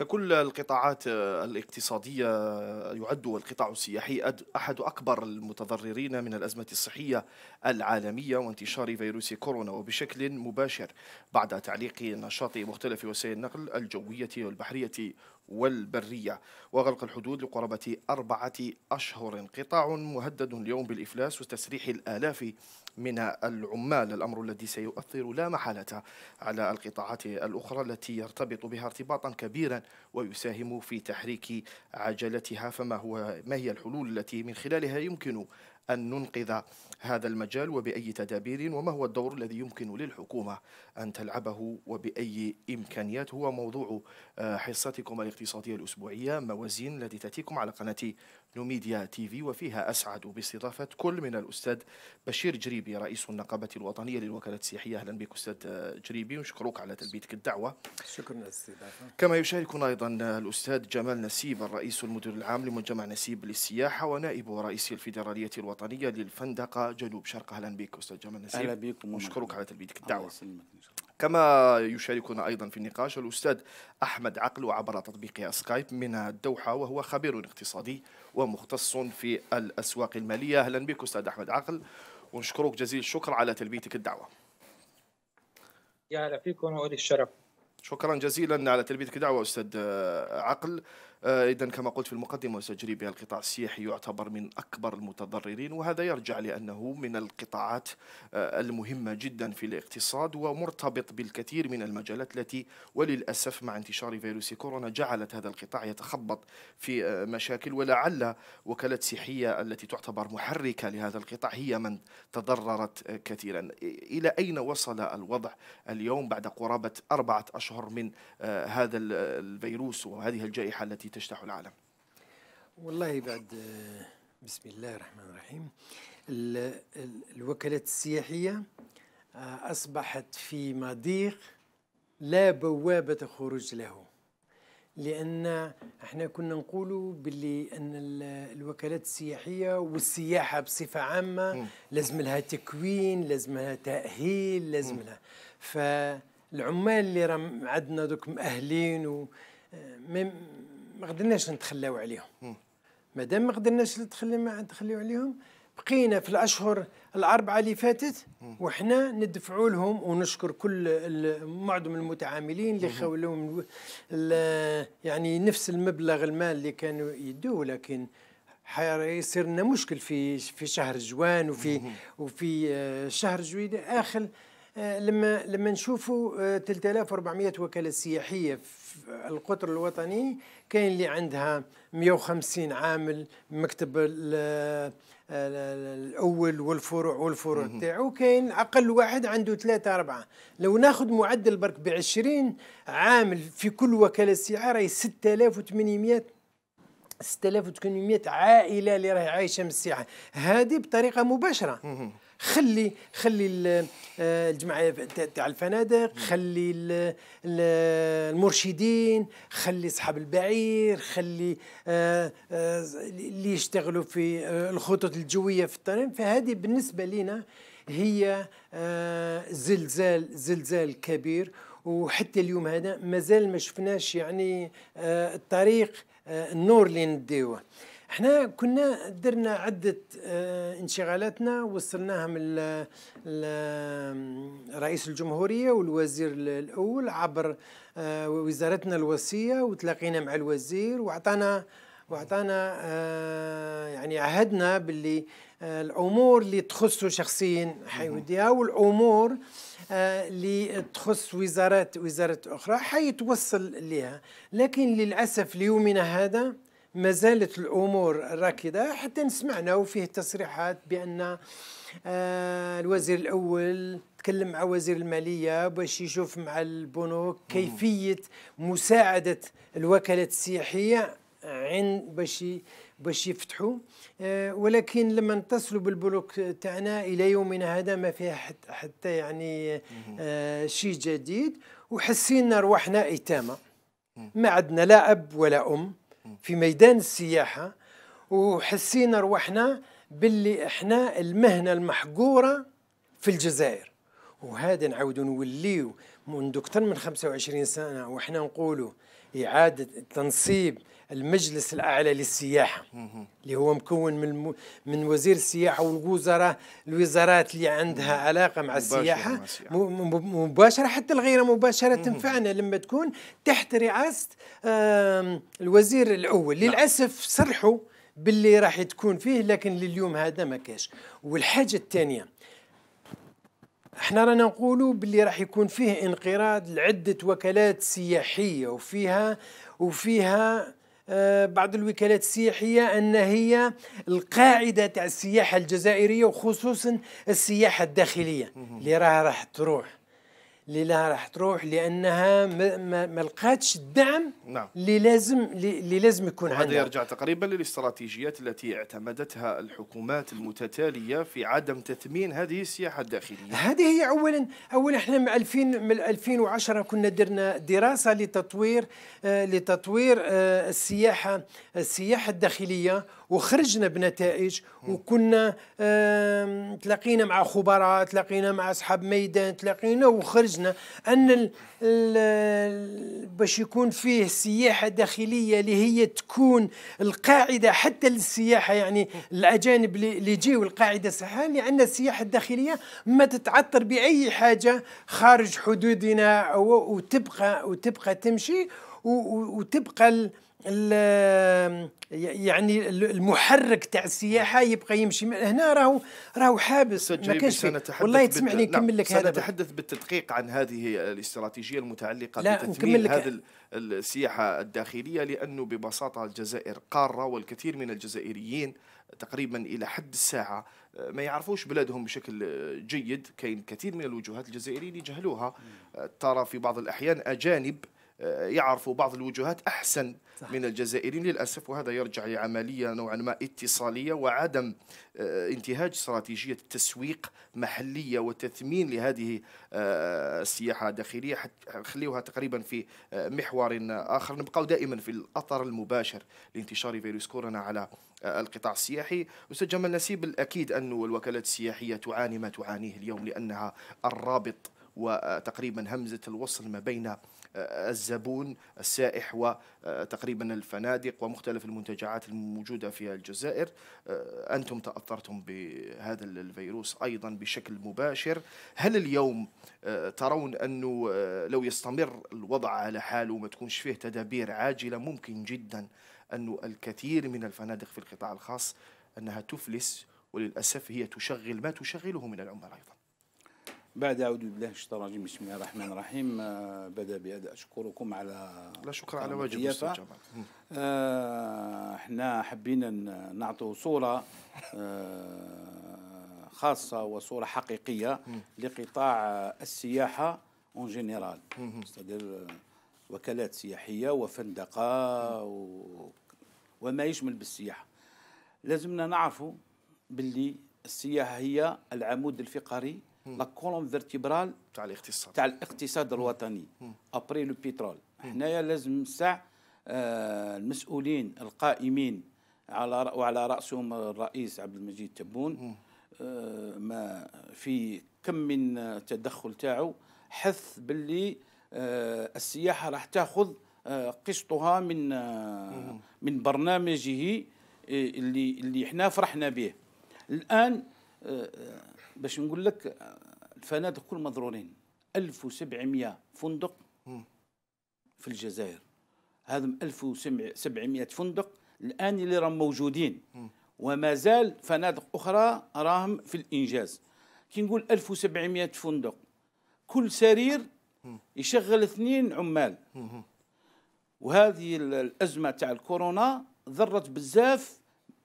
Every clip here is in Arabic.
ككل القطاعات آه، الاقتصادية آه، يعد القطاع السياحي أحد أكبر المتضررين من الأزمة الصحية العالمية وانتشار فيروس كورونا وبشكل مباشر بعد تعليق نشاط مختلف وسائل النقل الجوية والبحرية والبرية وغلق الحدود لقرابة أربعة أشهر قطاع مهدد اليوم بالإفلاس وتسريح الآلاف من العمال الأمر الذي سيؤثر لا محالة على القطاعات الأخرى التي يرتبط بها ارتباطا كبيرا ويساهم في تحريك عجلتها فما هو ما هي الحلول التي من خلالها يمكن أن ننقذ هذا المجال وبأي تدابير وما هو الدور الذي يمكن للحكومة أن تلعبه وبأي إمكانيات هو موضوع آه، حصتكم الاقتصادية الأسبوعية موازين التي تأتيكم على قناة نوميديا تي في وفيها أسعد باستضافة كل من الأستاذ بشير جريبي رئيس النقابة الوطنية للوكالة السياحية أهلا بك أستاذ جريبي ونشكرك على تلبيتك الدعوة شكرا للاستضافة كما يشاركنا أيضا الأستاذ جمال نسيب الرئيس المدير العام لمجمع نسيب للسياحة ونائب رئيس الفيدرالية الوطنية للفندقة جنوب شرق أهلا بك أستاذ جمال نسيب أهلا بكم ونشكرك على تلبيتك الدعوة الله كما يشاركنا أيضا في النقاش الأستاذ أحمد عقل عبر تطبيق سكايب من الدوحة وهو خبير اقتصادي ومختص في الأسواق المالية أهلا بك أستاذ أحمد عقل ونشكرك جزيل الشكر على تلبيتك الدعوة يا هلا فيكم وإلي الشرف شكرا جزيلا على تلبيتك الدعوه أستاذ عقل آه، إذا كما قلت في المقدمة وسجري بها القطاع السياحي يعتبر من أكبر المتضررين وهذا يرجع لأنه من القطاعات آه، المهمة جدا في الاقتصاد ومرتبط بالكثير من المجالات التي وللأسف مع انتشار فيروس كورونا جعلت هذا القطاع يتخبط في آه، مشاكل ولعل وكالات سياحية التي تعتبر محركة لهذا القطاع هي من تضررت كثيرا إلى أين وصل الوضع اليوم بعد قرابة أربعة أشهر من هذا الفيروس وهذه الجائحة التي تجتاح العالم والله بعد آه، بسم الله الرحمن الرحيم الوكالات السياحية آه، أصبحت في مضيق لا بوابة خروج له لأن احنا كنا نقولوا باللي أن الوكالات السياحية والسياحة بصفة عامة لازم لها تكوين لازم لها تأهيل لازم لها فالعمال اللي عندنا دوك مأهلين و آه، ما قدرناش نتخلاو عليهم ما دام ما قدرناش نتخلاو عليهم بقينا في الاشهر الاربعه اللي فاتت وحنا ندفعوا لهم ونشكر كل معظم المتعاملين اللي خولوا يعني نفس المبلغ المال اللي كانوا يدوه لكن يصير لنا مشكل في في شهر جوان وفي وفي آه، شهر جويده اخر آه، لما لما نشوفوا آه، 3400 وكاله سياحيه القطر الوطني كاين اللي عندها 150 عامل مكتب الاول والفروع والفروع تاعو كاين اقل واحد عنده ثلاثه اربعه لو ناخذ معدل برك ب 20 عامل في كل وكاله استيعار راهي 6800 6800 عائله اللي راهي عايشه من السياحه هذه بطريقه مباشره خلي خلي آه، الجمعيه تاع الفنادق خلي المرشدين خلي اصحاب البعير خلي آه، آه، اللي يشتغلوا في الخطوط الجويه في الطريق فهذه بالنسبه لنا هي زلزال زلزال كبير وحتى اليوم هذا مازال ما شفناش يعني الطريق النور اللي نديوه احنا كنا درنا عدة آه، انشغالاتنا وصلناها من رئيس الجمهورية والوزير الأول عبر آه، وزارتنا الوصية وتلاقينا مع الوزير وعطانا وعطانا آه، يعني عهدنا باللي الامور اللي تخصه شخصيا حيوديها والامور اللي تخص وزارات وزارات اخرى حيتوصل لها لكن للاسف ليومنا هذا ما زالت الامور راكده حتى سمعنا وفيه تصريحات بان آه، الوزير الاول تكلم مع وزير الماليه باش يشوف مع البنوك كيفيه مساعده الوكالات السياحيه عند باش باش يفتحوا آه، ولكن لما نتصلوا بالبنوك تاعنا الى يومنا هذا ما فيها حتى يعني آه، شيء جديد وحسينا رواحنا ايتامه ما عندنا لا اب ولا ام في ميدان السياحة وحسينا روحنا باللي احنا المهنة المحقورة في الجزائر وهذا نعود نوليو منذ أكثر من 25 سنة وإحنا نقولوا إعادة تنصيب المجلس الأعلى للسياحة اللي هو مكون من الم... من وزير السياحة والوزراء الوزارات اللي عندها علاقة مع السياحة مباشرة, مباشرة حتى الغير مباشرة تنفعنا لما تكون تحت رئاسة الوزير الأول نعم. للأسف صرحوا باللي راح تكون فيه لكن لليوم هذا ما كاش والحاجة الثانية احنا رانا نقولوا باللي راح يكون فيه انقراض لعده وكالات سياحيه وفيها وفيها آه، بعض الوكالات السياحية أن هي القاعدة تاع السياحة الجزائرية وخصوصا السياحة الداخلية اللي راها راح تروح اللي راح تروح لانها ما لقاتش الدعم نعم. اللي لازم اللي لازم يكون عندها هذا يرجع تقريبا للاستراتيجيات التي اعتمدتها الحكومات المتتاليه في عدم تثمين هذه السياحه الداخليه هذه هي اولا اولا احنا من 2000 من 2010 كنا درنا دراسه لتطوير آه لتطوير آه السياحه السياحه الداخليه وخرجنا بنتائج وكنا آه تلاقينا مع خبراء تلاقينا مع اصحاب ميدان تلاقينا وخرجنا تركيزنا ان باش يكون فيه سياحه داخليه اللي هي تكون القاعده حتى للسياحه يعني الاجانب اللي يجيو القاعده صحيحه لان السياحه الداخليه ما تتعطر باي حاجه خارج حدودنا وتبقى وتبقى تمشي وتبقى يعني المحرك تاع السياحه يبقى يمشي هنا راهو راهو حابس ما كانش والله تسمعني نكمل لك هذا سنتحدث بالتدقيق عن هذه الاستراتيجيه المتعلقه لا بتثمين هذا السياحه الداخليه لانه ببساطه الجزائر قاره والكثير من الجزائريين تقريبا الى حد الساعه آه، ما يعرفوش بلادهم بشكل جيد كاين كثير من الوجوهات الجزائريه اللي جهلوها آه، ترى في بعض الاحيان اجانب يعرفوا بعض الوجهات احسن صح. من الجزائريين للاسف وهذا يرجع لعمليه نوعا ما اتصاليه وعدم آه، انتهاج استراتيجيه تسويق محليه وتثمين لهذه آه، السياحه الداخليه خليوها تقريبا في آه، محور اخر نبقاو دائما في الاثر المباشر لانتشار فيروس كورونا على القطاع السياحي استاذ جمال نسيب الاكيد ان الوكالات السياحيه تعاني ما تعانيه اليوم لانها الرابط وتقريبا همزه الوصل ما بين الزبون السائح وتقريبا آه، الفنادق ومختلف المنتجعات الموجودة في الجزائر آه، أنتم تأثرتم بهذا الفيروس أيضا بشكل مباشر هل اليوم آه، ترون أنه لو يستمر الوضع على حاله وما تكونش فيه تدابير عاجلة ممكن جدا أن الكثير من الفنادق في القطاع الخاص أنها تفلس وللأسف هي تشغل ما تشغله من العمال أيضا بعد أعوذ بالله الشيطان الرجيم بسم الله الرحمن الرحيم آه، بدأ بأن أشكركم على لا شكر على واجب جمال آه، احنا حبينا نعطوا صورة آه خاصة وصورة حقيقية لقطاع السياحة اون آه، جينيرال وكالات سياحية وفندقة و وما يشمل بالسياحة لازمنا نعرفوا باللي السياحة هي العمود الفقري لا كولوم فيرتيبرال تاع الاقتصاد تاع الاقتصاد الوطني ابري لو بترول حنايا لازم ساع آه، المسؤولين القائمين على وعلى راسهم الرئيس عبد المجيد تبون آه، ما في كم من تدخل تاعو حث باللي آه، السياحه راح تاخذ قسطها من من برنامجه اللي اللي احنا فرحنا به الان باش نقول لك الفنادق كل مضرورين 1700 فندق في الجزائر هذم 1700 فندق الان اللي راهم موجودين وما زال فنادق اخرى راهم في الانجاز كي نقول 1700 فندق كل سرير يشغل اثنين عمال وهذه الازمه تاع الكورونا ضرت بزاف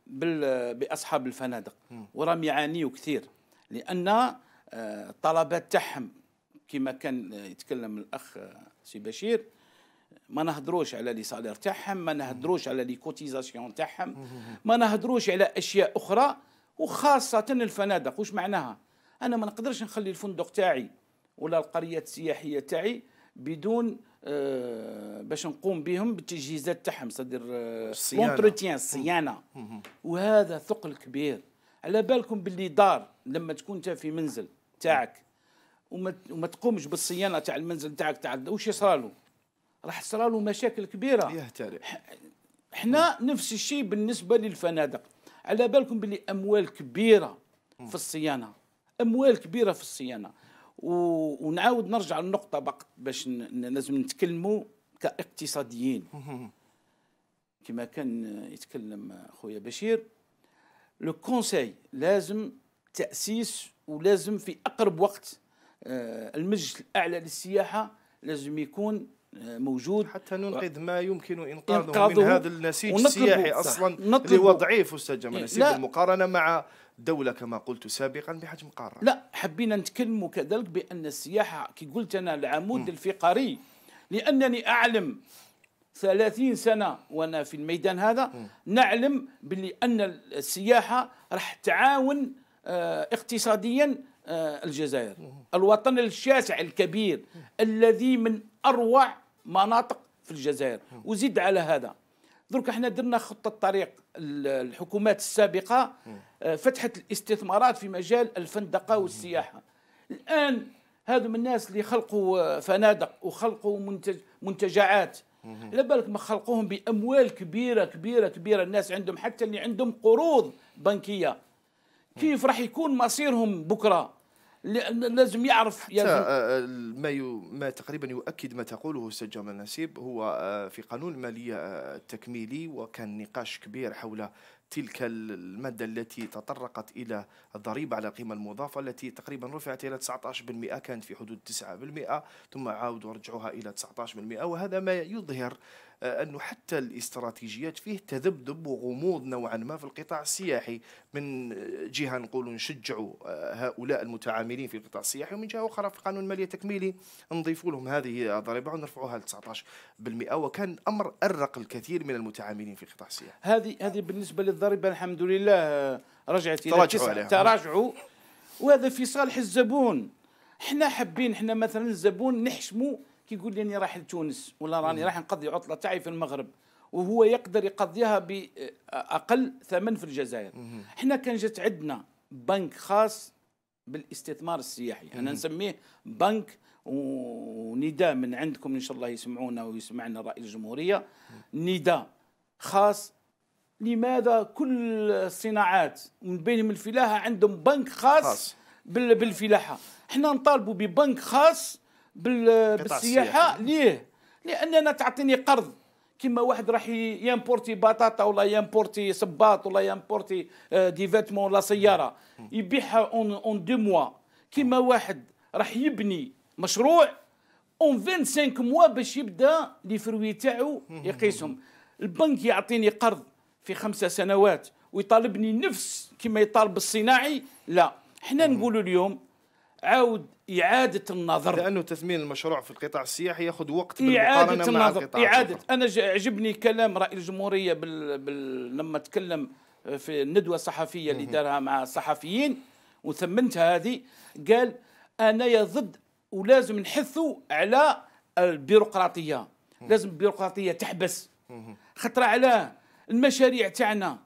باصحاب الفنادق وراهم يعانيوا كثير لان الطلبات آه، تاعهم كما كان آه، يتكلم الاخ آه، سي بشير ما نهضروش على لي سالير تاعهم ما نهضروش على لي كوتيزاسيون تاعهم ما نهضروش على اشياء اخرى وخاصه الفنادق واش معناها انا ما نقدرش نخلي الفندق تاعي ولا القريه السياحيه تاعي بدون آه باش نقوم بهم بالتجهيزات تاعهم صدر لونتروتيان الصيانه وهذا ثقل كبير على بالكم باللي دار لما تكون انت في منزل تاعك وما, وما تقومش بالصيانه تاع المنزل تاعك تاع واش يصرالو راح له مشاكل كبيره يهتري. احنا نفس الشيء بالنسبه للفنادق على بالكم باللي اموال كبيره في الصيانه اموال كبيره في الصيانه و... ونعاود نرجع للنقطه بق... باش ن... لازم نتكلموا كاقتصاديين كما كان يتكلم خويا بشير لو كونساي لازم تاسيس ولازم في اقرب وقت آه، المجلس الاعلى للسياحه لازم يكون آه، موجود حتى ننقذ ما يمكن انقاذه, إنقاذه من هذا النسيج السياحي اصلا اللي هو ضعيف استاذ جمال نسيب إيه، بالمقارنه مع دوله كما قلت سابقا بحجم قاره لا حبينا نتكلموا كذلك بان السياحه كي قلت انا العمود الفقري لانني اعلم 30 سنه وانا في الميدان هذا نعلم باللي ان السياحه راح تعاون آه، اقتصاديا آه، الجزائر الوطن الشاسع الكبير الذي من اروع مناطق في الجزائر وزد على هذا درك احنا درنا خطه طريق الحكومات السابقه آه، فتحت الاستثمارات في مجال الفندقه والسياحه الان هذو من الناس اللي خلقوا فنادق وخلقوا منتج منتجعات لا بالك ما خلقوهم باموال كبيره كبيره كبيره الناس عندهم حتى اللي عندهم قروض بنكيه كيف راح يكون مصيرهم بكره لازم يعرف آه، آه، ما يو ما تقريبا يؤكد ما تقوله استاذ جمال نسيب هو آه، في قانون الماليه التكميلي وكان نقاش كبير حول تلك المادة التي تطرقت إلى الضريبة على القيمة المضافة التي تقريبا رفعت إلى 19% كانت في حدود 9% ثم عاودوا رجعوها إلى 19% وهذا ما يظهر آه، أنه حتى الاستراتيجيات فيه تذبذب وغموض نوعا ما في القطاع السياحي من آه، جهة نقول نشجعوا آه، هؤلاء المتعاملين في القطاع السياحي ومن جهة أخرى في قانون المالية التكميلي نضيفوا لهم هذه الضريبة ونرفعوها ل 19% وكان أمر أرق الكثير من المتعاملين في القطاع السياحي هذه هذه بالنسبة للضريبة الحمد لله رجعت إلى تراجعوا وهذا في صالح الزبون احنا حابين احنا مثلا الزبون نحشموا كي يقول لي اني رايح لتونس ولا راني رايح نقضي عطله تاعي في المغرب وهو يقدر يقضيها باقل آه، ثمن في الجزائر احنا كان جات عندنا بنك خاص بالاستثمار السياحي انا نسميه بنك ونداء من عندكم ان شاء الله يسمعونا ويسمعنا راي الجمهوريه نداء خاص لماذا كل الصناعات من بينهم الفلاحه عندهم بنك خاص, خاص. بالفلاحه احنا نطالبوا ببنك خاص بالسياحه ليه لاننا تعطيني قرض كما واحد راح يامبورتي بطاطا ولا يامبورتي صباط ولا يامبورتي آه، دي فيتمون ولا سياره يبيعها اون اون دو موا كما واحد راح يبني مشروع اون 25 موا باش يبدا لي فروي تاعو يقيسهم البنك يعطيني قرض في خمسة سنوات ويطالبني نفس كما يطالب الصناعي لا حنا نقولوا اليوم عاود إعادة النظر لأنه تثمين المشروع في القطاع السياحي يأخذ وقت إعادة النظر إعادة أنا عجبني كلام رئيس الجمهورية بال... بال... لما تكلم في الندوة الصحفية اللي دارها مع الصحفيين وثمنتها هذه قال أنا ضد ولازم نحثوا على البيروقراطية لازم البيروقراطية تحبس خطرة على المشاريع تاعنا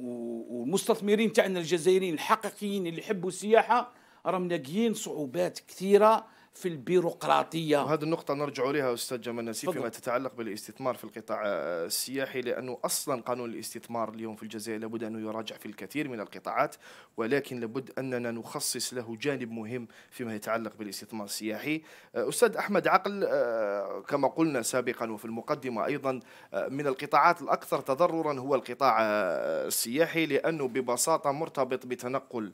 والمستثمرين تاعنا الجزائريين الحقيقيين اللي يحبوا السياحة راه لاقيين صعوبات كثيره في البيروقراطيه وهذه النقطه نرجع لها استاذ جمال نسيب فيما تتعلق بالاستثمار في القطاع السياحي لانه اصلا قانون الاستثمار اليوم في الجزائر لابد انه يراجع في الكثير من القطاعات ولكن لابد اننا نخصص له جانب مهم فيما يتعلق بالاستثمار السياحي استاذ احمد عقل آه، كما قلنا سابقا وفي المقدمه ايضا آه، من القطاعات الاكثر تضررا هو القطاع آه، السياحي لانه ببساطه مرتبط بتنقل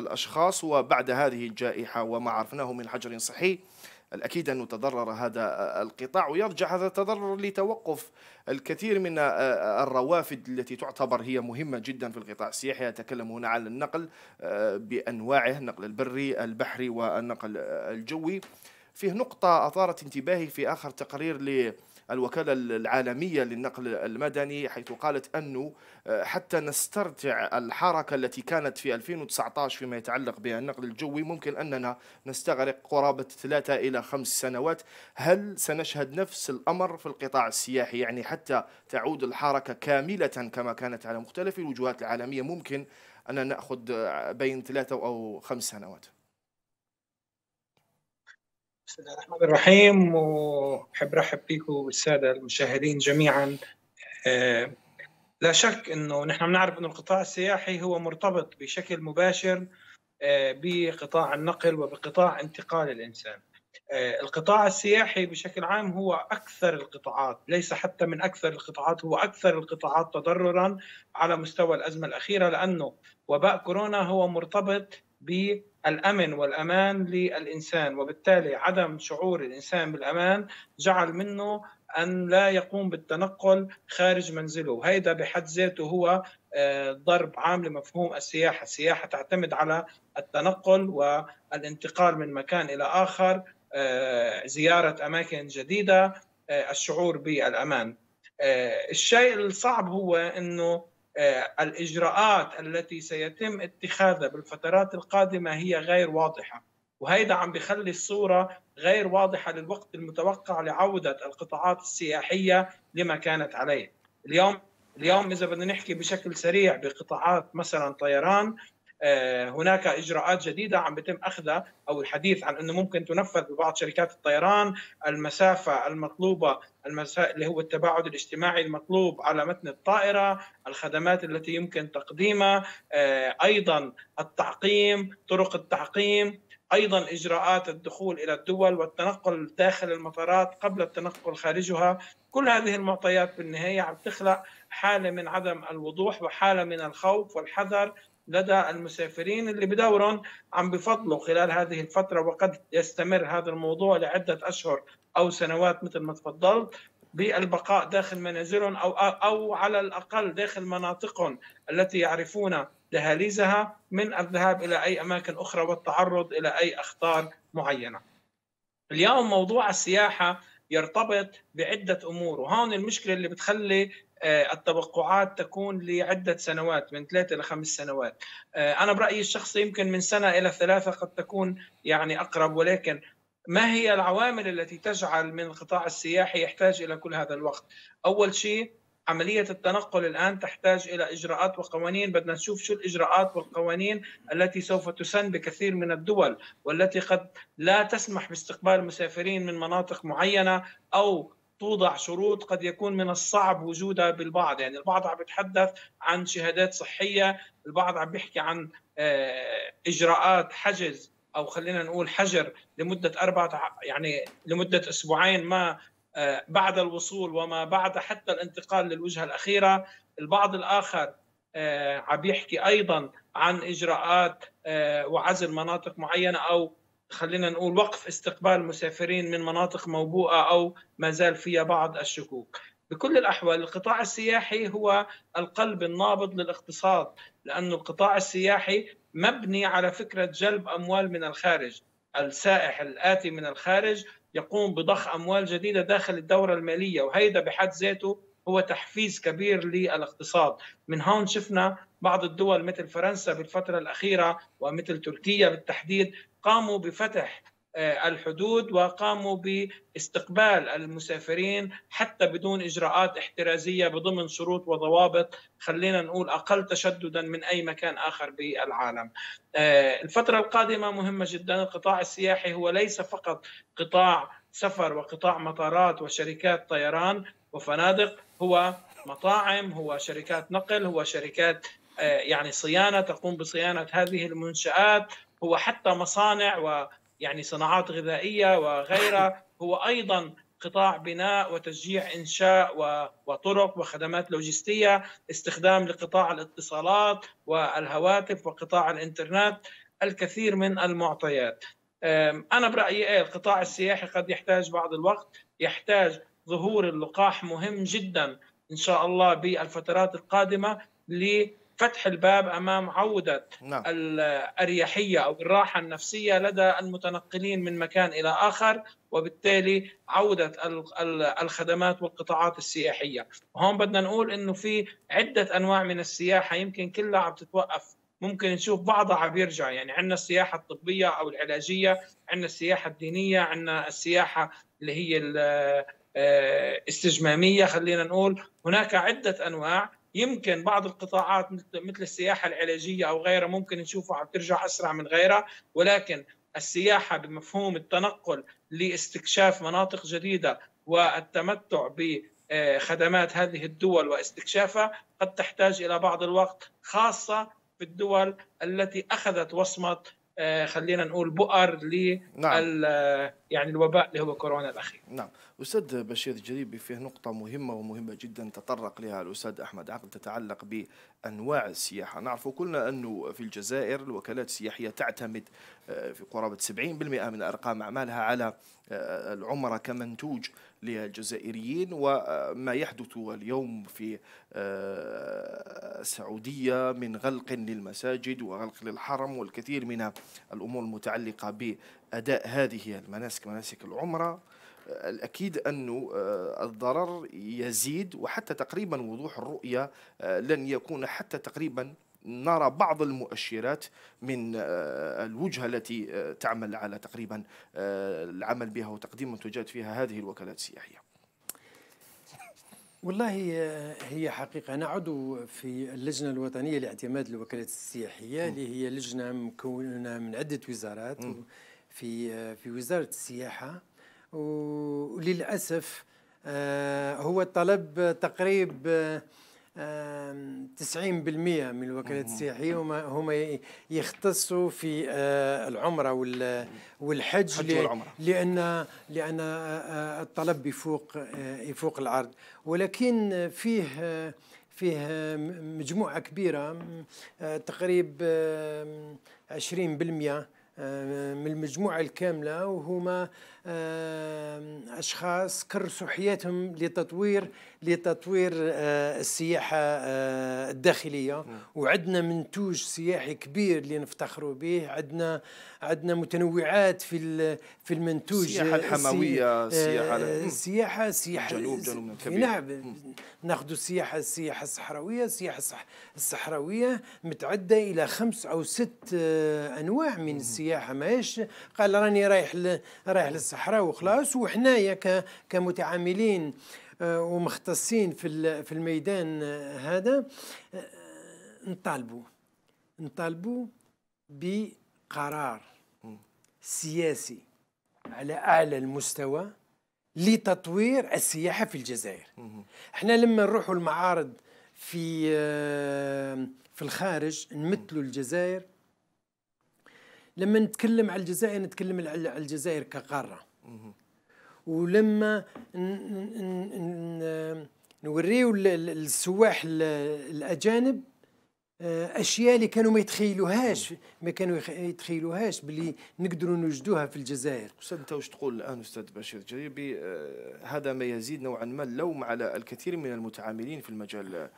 الاشخاص وبعد هذه الجائحه وما عرفناه من حاجة حجر صحي الأكيد أنه تضرر هذا القطاع ويرجع هذا التضرر لتوقف الكثير من آه، آه، الروافد التي تعتبر هي مهمة جدا في القطاع السياحي أتكلم هنا عن النقل آه، بأنواعه النقل البري البحري والنقل الجوي فيه نقطة أثارت انتباهي في آخر تقرير لي الوكالة العالمية للنقل المدني حيث قالت أنه آه، حتى نسترجع الحركة التي كانت في 2019 فيما يتعلق بالنقل الجوي ممكن أننا نستغرق قرابة ثلاثة إلى خمس سنوات هل سنشهد نفس الأمر في القطاع السياحي يعني حتى تعود الحركة كاملة كما كانت على مختلف الوجهات العالمية ممكن أن نأخذ آه، بين ثلاثة أو خمس سنوات بسم الله الرحمن الرحيم وبحب رحب بيكم والساده المشاهدين جميعا آه، لا شك انه نحن بنعرف انه القطاع السياحي هو مرتبط بشكل مباشر آه، بقطاع النقل وبقطاع انتقال الانسان. آه، القطاع السياحي بشكل عام هو اكثر القطاعات، ليس حتى من اكثر القطاعات، هو اكثر القطاعات تضررا على مستوى الازمه الاخيره لانه وباء كورونا هو مرتبط ب الامن والامان للانسان وبالتالي عدم شعور الانسان بالامان جعل منه ان لا يقوم بالتنقل خارج منزله هيدا بحد ذاته هو آه، ضرب عام لمفهوم السياحه السياحه تعتمد على التنقل والانتقال من مكان الى اخر آه، زياره اماكن جديده آه، الشعور بالامان الشيء الصعب هو انه آه، الاجراءات التي سيتم اتخاذها بالفترات القادمه هي غير واضحه وهيدا عم بخلي الصوره غير واضحه للوقت المتوقع لعوده القطاعات السياحيه لما كانت عليه اليوم اليوم اذا بدنا نحكي بشكل سريع بقطاعات مثلا طيران آه، هناك اجراءات جديده عم بيتم اخذها او الحديث عن انه ممكن تنفذ ببعض شركات الطيران المسافه المطلوبه المسا... اللي هو التباعد الاجتماعي المطلوب على متن الطائره، الخدمات التي يمكن تقديمها، آه، ايضا التعقيم، طرق التعقيم، ايضا اجراءات الدخول الى الدول والتنقل داخل المطارات قبل التنقل خارجها، كل هذه المعطيات بالنهايه عم تخلق حاله من عدم الوضوح وحاله من الخوف والحذر لدى المسافرين اللي بدورهم عم بفضلوا خلال هذه الفترة وقد يستمر هذا الموضوع لعدة أشهر أو سنوات مثل ما تفضلت بالبقاء داخل منازلهم أو, أو على الأقل داخل مناطقهم التي يعرفون دهاليزها من الذهاب إلى أي أماكن أخرى والتعرض إلى أي أخطار معينة اليوم موضوع السياحة يرتبط بعدة أمور وهون المشكلة اللي بتخلي آه، التوقعات تكون لعدة سنوات من ثلاثة إلى خمس سنوات آه، أنا برأيي الشخصي يمكن من سنة إلى ثلاثة قد تكون يعني أقرب ولكن ما هي العوامل التي تجعل من القطاع السياحي يحتاج إلى كل هذا الوقت أول شيء عملية التنقل الآن تحتاج إلى إجراءات وقوانين بدنا نشوف شو الإجراءات والقوانين التي سوف تسن بكثير من الدول والتي قد لا تسمح باستقبال مسافرين من مناطق معينة أو توضع شروط قد يكون من الصعب وجودها بالبعض يعني البعض عم يتحدث عن شهادات صحية البعض عم بيحكي عن آه، إجراءات حجز أو خلينا نقول حجر لمدة أربعة يعني لمدة أسبوعين ما آه، بعد الوصول وما بعد حتى الانتقال للوجهة الأخيرة البعض الآخر آه، عم يحكي أيضا عن إجراءات وعزل مناطق معينة أو خلينا نقول وقف استقبال المسافرين من مناطق موبوءه او ما زال فيها بعض الشكوك. بكل الاحوال القطاع السياحي هو القلب النابض للاقتصاد لأن القطاع السياحي مبني على فكره جلب اموال من الخارج، السائح الاتي من الخارج يقوم بضخ اموال جديده داخل الدوره الماليه وهيدا بحد ذاته هو تحفيز كبير للاقتصاد من هون شفنا بعض الدول مثل فرنسا بالفترة الأخيرة ومثل تركيا بالتحديد قاموا بفتح آه، الحدود وقاموا باستقبال المسافرين حتى بدون اجراءات احترازيه بضمن شروط وضوابط خلينا نقول اقل تشددا من اي مكان اخر بالعالم. آه، الفتره القادمه مهمه جدا، القطاع السياحي هو ليس فقط قطاع سفر وقطاع مطارات وشركات طيران وفنادق، هو مطاعم، هو شركات نقل، هو شركات آه، يعني صيانه تقوم بصيانه هذه المنشات هو حتى مصانع ويعني صناعات غذائيه وغيرها هو ايضا قطاع بناء وتشجيع انشاء وطرق وخدمات لوجستيه استخدام لقطاع الاتصالات والهواتف وقطاع الانترنت الكثير من المعطيات انا برايي إيه القطاع السياحي قد يحتاج بعض الوقت يحتاج ظهور اللقاح مهم جدا ان شاء الله بالفترات القادمه ل فتح الباب امام عوده نعم. الاريحيه او الراحه النفسيه لدى المتنقلين من مكان الى اخر وبالتالي عوده الخدمات والقطاعات السياحيه هون بدنا نقول انه في عده انواع من السياحه يمكن كلها عم تتوقف ممكن نشوف بعضها عم يرجع يعني عندنا السياحه الطبيه او العلاجيه عندنا السياحه الدينيه عندنا السياحه اللي هي آه، استجماميه خلينا نقول هناك عده انواع يمكن بعض القطاعات مثل السياحه العلاجيه او غيرها ممكن نشوفها عم ترجع اسرع من غيرها ولكن السياحه بمفهوم التنقل لاستكشاف مناطق جديده والتمتع بخدمات هذه الدول واستكشافها قد تحتاج الى بعض الوقت خاصه في الدول التي اخذت وصمه آه، خلينا نقول بؤر ل نعم. آه، يعني الوباء اللي هو كورونا الاخير نعم استاذ بشير الجريبي فيه نقطه مهمه ومهمه جدا تطرق لها الاستاذ احمد عقل تتعلق بانواع السياحه نعرف كلنا انه في الجزائر الوكالات السياحيه تعتمد آه، في قرابه 70% من ارقام اعمالها على العمره كمنتوج للجزائريين وما يحدث اليوم في آه، السعودية من غلق للمساجد وغلق للحرم والكثير من الأمور المتعلقة بأداء هذه المناسك مناسك العمرة الأكيد أن آه، الضرر يزيد وحتى تقريبا وضوح الرؤية آه، لن يكون حتى تقريبا نرى بعض المؤشرات من آه، الوجهه التي آه، تعمل على تقريبا آه، العمل بها وتقديم منتجات فيها هذه الوكالات السياحيه. والله هي حقيقة أنا عضو في اللجنة الوطنية لاعتماد الوكالات السياحية اللي هي لجنة مكونة من عدة وزارات في في وزارة السياحة وللأسف هو طلب تقريب 90% من الوكالات السياحيه هما هما يختصوا في آه، العمره والحج والعمرة. لان لان آه، آه، الطلب يفوق يفوق العرض ولكن فيه فيه مجموعه كبيره تقريب 20% من المجموعه الكامله وهما اشخاص كرسوا حياتهم لتطوير لتطوير آه، السياحه آه، الداخليه وعندنا منتوج سياحي كبير اللي نفتخروا به عندنا عندنا متنوعات في في المنتوج السياحه آه، الحمويه السياحه السياحه السياحه جنوب جنوب كبير نعم ناخذ السياحه السياحه الصحراويه السياحه الصحراويه متعده الى خمس او ست انواع من السياحه ماهيش قال راني رايح رايح الصحراء وخلاص وحنايا كمتعاملين آه، ومختصين في في الميدان آه، هذا نطالبوا آه، نطالبوا بقرار سياسي على اعلى المستوى لتطوير السياحه في الجزائر احنا لما نروحوا المعارض في في الخارج نمثلوا الجزائر لما نتكلم على الجزائر نتكلم على الجزائر كقاره ولما نوريو للسواح الاجانب آه، اشياء اللي كانوا ما يتخيلوهاش ما كانوا يتخيلوهاش باللي نقدروا نوجدوها في الجزائر. استاذ انت واش تقول الان استاذ بشير الجريبي آه، هذا ما يزيد نوعا ما اللوم على الكثير من المتعاملين في المجال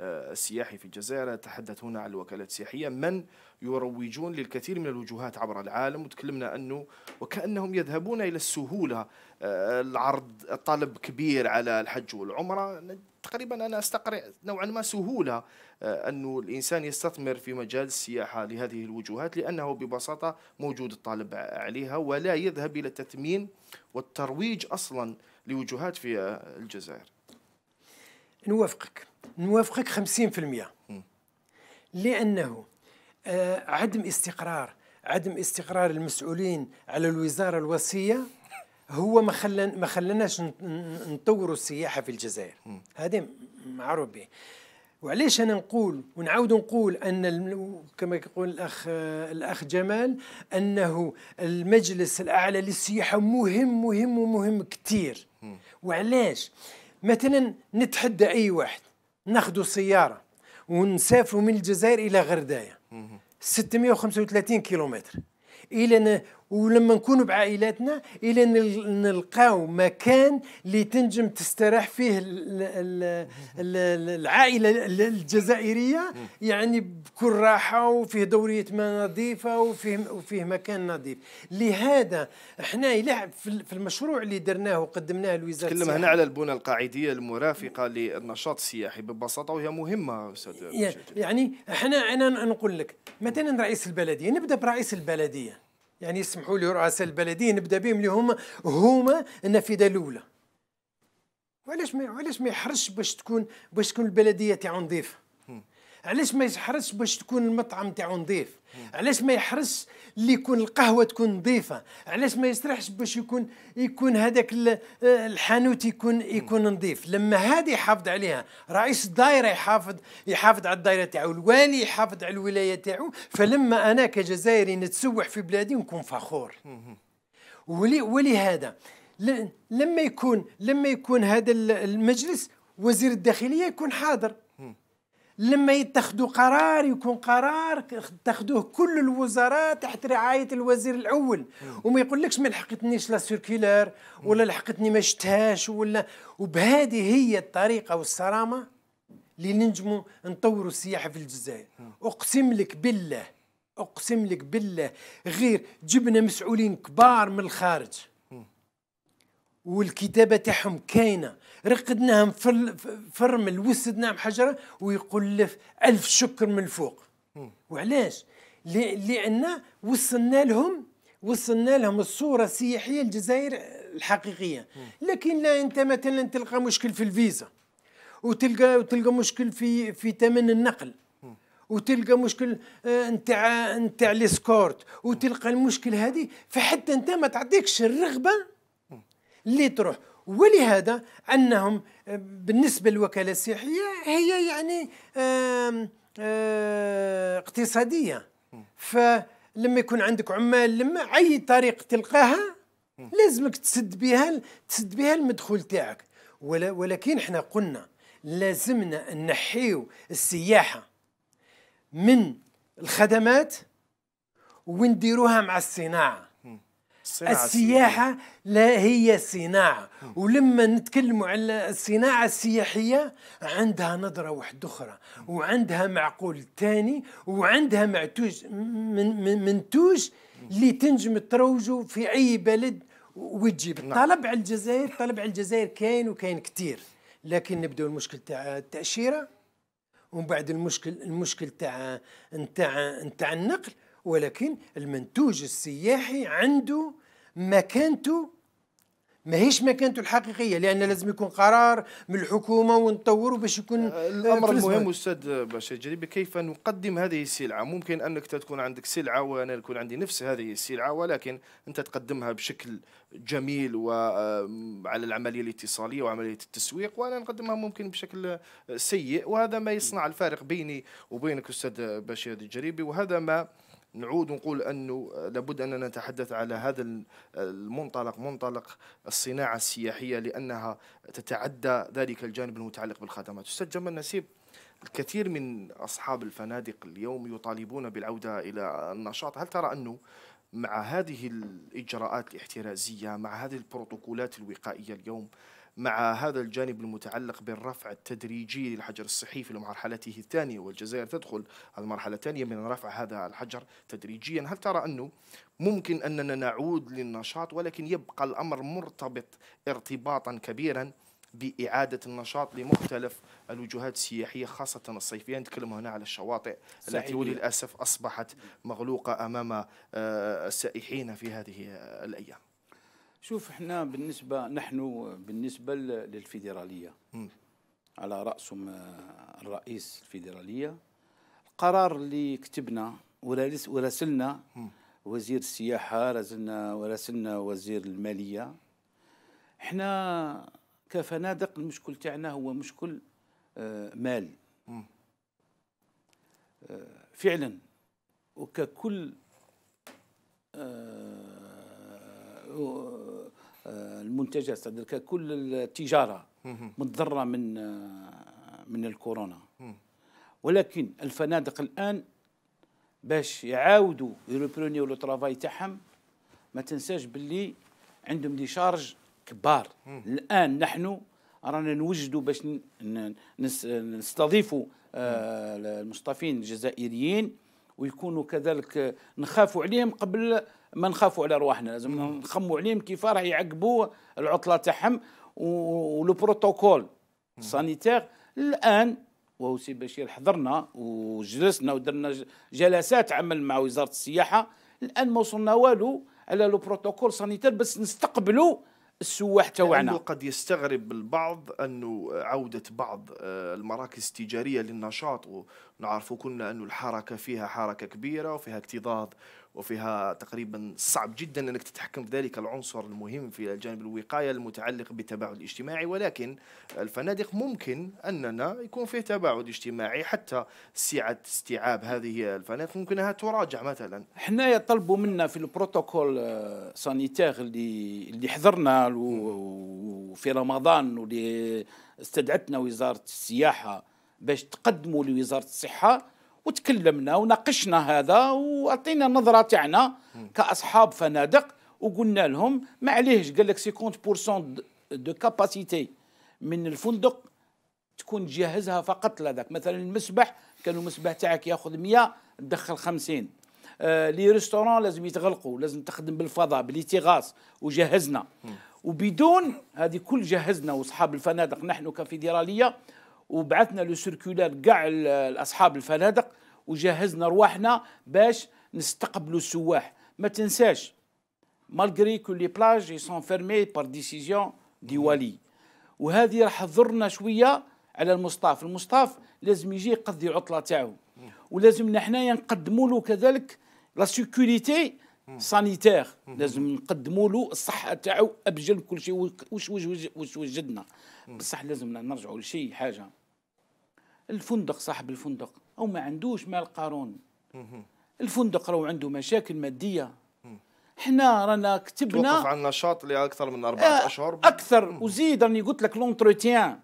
السياحي آه، في الجزائر أتحدث هنا عن الوكالات السياحية من يروجون للكثير من الوجوهات عبر العالم وتكلمنا أنه وكأنهم يذهبون إلى السهولة آه، العرض طلب كبير على الحج والعمرة تقريبا أنا أستقرئ نوعا ما سهولة آه، أنه الإنسان يستثمر في مجال السياحة لهذه الوجوهات لأنه ببساطة موجود الطالب عليها ولا يذهب إلى التثمين والترويج أصلا لوجوهات في الجزائر نوافقك نوافقك 50% لانه آه، عدم استقرار عدم استقرار المسؤولين على الوزاره الوصيه هو ما خلن ما خلناش نطوروا السياحه في الجزائر هذا معروف به وعلاش انا نقول ونعاود نقول ان كما يقول الاخ الاخ جمال انه المجلس الاعلى للسياحه مهم مهم ومهم كثير وعلاش مثلا نتحدى اي واحد ناخذ سياره ونسافر من الجزائر الى غردايه 635 كيلومتر الى ولما نكونوا بعائلاتنا الى نلقاو مكان اللي تنجم تستريح فيه العائله الجزائريه يعني بكل راحه وفيه دوريه ماء نظيفه وفيه وفيه مكان نظيف لهذا احنا في المشروع اللي درناه وقدمناه لوزاره تكلم هنا على البنى القاعديه المرافقه للنشاط السياحي ببساطه وهي مهمه استاذ يعني احنا انا نقول لك مثلا رئيس البلديه نبدا برئيس البلديه يعني يسمحوا لي رؤساء البلديه نبدا بهم اللي هما هما النافذه الاولى وعلاش ما علاش ما يحرش باش تكون باش تكون البلديه تاعو نظيفه علاش ما يحرصش باش تكون المطعم تاعو نظيف علاش ما يحرصش اللي يكون القهوه تكون نظيفه علاش ما يسرحش باش يكون يكون هذاك الحانوت يكون يكون نظيف لما هذه يحافظ عليها رئيس الدائره يحافظ يحافظ على الدائره تاعو الوالي يحافظ على الولايه تاعو فلما انا كجزائري نتسوح في بلادي نكون فخور ولي ولهذا لما يكون لما يكون هذا المجلس وزير الداخليه يكون حاضر لما يتخذوا قرار يكون قرار تاخذوه كل الوزراء تحت رعايه الوزير الاول وما يقولكش ما لحقتنيش لا سيركيلار ولا لحقتني ما شتهاش ولا وبهذه هي الطريقه والصرامه اللي نجموا نطوروا السياحه في الجزائر اقسم لك بالله اقسم لك بالله غير جبنا مسؤولين كبار من الخارج والكتابه تاعهم كاينه رقدناهم في فرمل وسدناهم حجره ويقول لف الف شكر من الفوق وعلاش لان وصلنا لهم وصلنا لهم الصوره السياحيه الجزائر الحقيقيه لكن لا انت مثلا تلقى مشكل في الفيزا وتلقى وتلقى مشكل في في ثمن النقل وتلقى مشكل آه، نتاع نتاع ليسكورت وتلقى المشكل هذه فحتى انت ما تعطيكش الرغبه اللي تروح ولهذا انهم آه، بالنسبه للوكاله السياحيه هي يعني آه، اقتصاديه فلما يكون عندك عمال لما اي طريق تلقاها لازمك تسد بها تسد بها المدخول تاعك ولكن احنا قلنا لازمنا نحيو السياحه من الخدمات ونديروها مع الصناعه السياحة لا هي صناعة ولما نتكلموا على الصناعة السياحية عندها نظرة واحدة أخرى وعندها معقول ثاني وعندها معتوج من منتوج اللي تنجم تروجه في أي بلد وتجيب الطلب نعم. على الجزائر الطلب على الجزائر كاين وكاين كثير لكن نبداو المشكل تاع التأشيرة ومن بعد المشكل المشكل تاع نتاع نتاع النقل ولكن المنتوج السياحي عنده مكانته ماهيش مكانته الحقيقيه لان لازم يكون قرار من الحكومه ونطوره باش يكون آه، الامر المهم استاذ باشا الجريبي كيف نقدم هذه السلعه ممكن انك تكون عندك سلعه وانا يكون عندي نفس هذه السلعه ولكن انت تقدمها بشكل جميل وعلى العمليه الاتصاليه وعمليه التسويق وانا نقدمها ممكن بشكل سيء وهذا ما يصنع الفارق بيني وبينك استاذ باشا الجريبي وهذا ما نعود ونقول انه لابد اننا نتحدث على هذا المنطلق منطلق الصناعه السياحيه لانها تتعدى ذلك الجانب المتعلق بالخدمات استاذ جمال نسيب الكثير من اصحاب الفنادق اليوم يطالبون بالعوده الى النشاط هل ترى انه مع هذه الاجراءات الاحترازيه مع هذه البروتوكولات الوقائيه اليوم مع هذا الجانب المتعلق بالرفع التدريجي للحجر الصحي في مرحلته الثانية والجزائر تدخل على المرحلة الثانية من رفع هذا الحجر تدريجيا هل ترى أنه ممكن أننا نعود للنشاط ولكن يبقى الأمر مرتبط ارتباطا كبيرا بإعادة النشاط لمختلف الوجهات السياحية خاصة الصيفية نتكلم هنا على الشواطئ سعيدية. التي وللأسف أصبحت مغلوقة أمام آه، السائحين في هذه الأيام شوف احنا بالنسبه نحن بالنسبه للفيدراليه على راسهم آه، الرئيس الفيدراليه القرار اللي كتبنا وراسلنا وزير السياحه راسلنا وراسلنا وزير الماليه احنا كفنادق المشكل تاعنا هو مشكل آه، مال آه، فعلا وككل المنتجات كل التجاره متضرة من آه، من الكورونا ولكن الفنادق الان باش يعاودوا يروبرونيو لو ترافاي تاعهم ما تنساش باللي عندهم دي شارج كبار الان نحن رانا نوجدوا باش نستضيفوا آه، المصطفين الجزائريين ويكونوا كذلك نخافوا عليهم قبل ما نخافوا على رواحنا لازم نخموا عليهم كيف راح يعقبوا العطله تاعهم ولو بروتوكول سانيتير الان وهو سي بشير حضرنا وجلسنا ودرنا جلسات عمل مع وزاره السياحه الان ما وصلنا والو على لو بروتوكول سانيتير بس نستقبلوا السواح تاعنا قد يستغرب البعض انه عوده بعض آه، المراكز التجاريه للنشاط ونعرفوا كنا انه الحركه فيها حركه كبيره وفيها اكتظاظ وفيها تقريبا صعب جدا انك تتحكم في ذلك العنصر المهم في الجانب الوقايه المتعلق بالتباعد الاجتماعي ولكن الفنادق ممكن اننا يكون فيه تباعد اجتماعي حتى سعه استيعاب هذه الفنادق ممكنها تراجع مثلا حنايا طلبوا منا في البروتوكول سانيتير آه، اللي اللي حضرنا وفي رمضان واللي استدعتنا وزاره السياحه باش تقدموا لوزاره الصحه وتكلمنا وناقشنا هذا واعطينا النظره تاعنا كاصحاب فنادق وقلنا لهم معليش قال لك 50% دو كاباسيتي من الفندق تكون جاهزها فقط لذاك مثلا المسبح كانوا المسبح تاعك ياخذ 100 تدخل 50 آه لي ريستورون لازم يتغلقوا لازم تخدم بالفضاء بالاتغاث وجهزنا وبدون هذه كل جهزنا واصحاب الفنادق نحن كفيدراليه وبعثنا لو سيركولار كاع اصحاب الفنادق وجهزنا رواحنا باش نستقبلوا السواح ما تنساش مالغري كو لي بلاج يسون فيرمي بار ديسيزيون دي والي وهذه راح تضرنا شويه على المصطاف المصطاف لازم يجي يقضي عطله تاعو mm-hmm. ولازمنا حنايا نقدموا له كذلك لا سيكوريتي سانيتير لازم نقدموا له الصحه تاعو ابجل كل شيء وش وش وش وجدنا mm-hmm. بصح لازم نرجعوا لشي حاجه الفندق صاحب الفندق او ما عندوش مال قارون الفندق راهو عنده مشاكل ماديه حنا رانا كتبنا توقف عن النشاط لاكثر من اربعه آه اشهر اكثر وزيد راني قلت لك لونتروتيان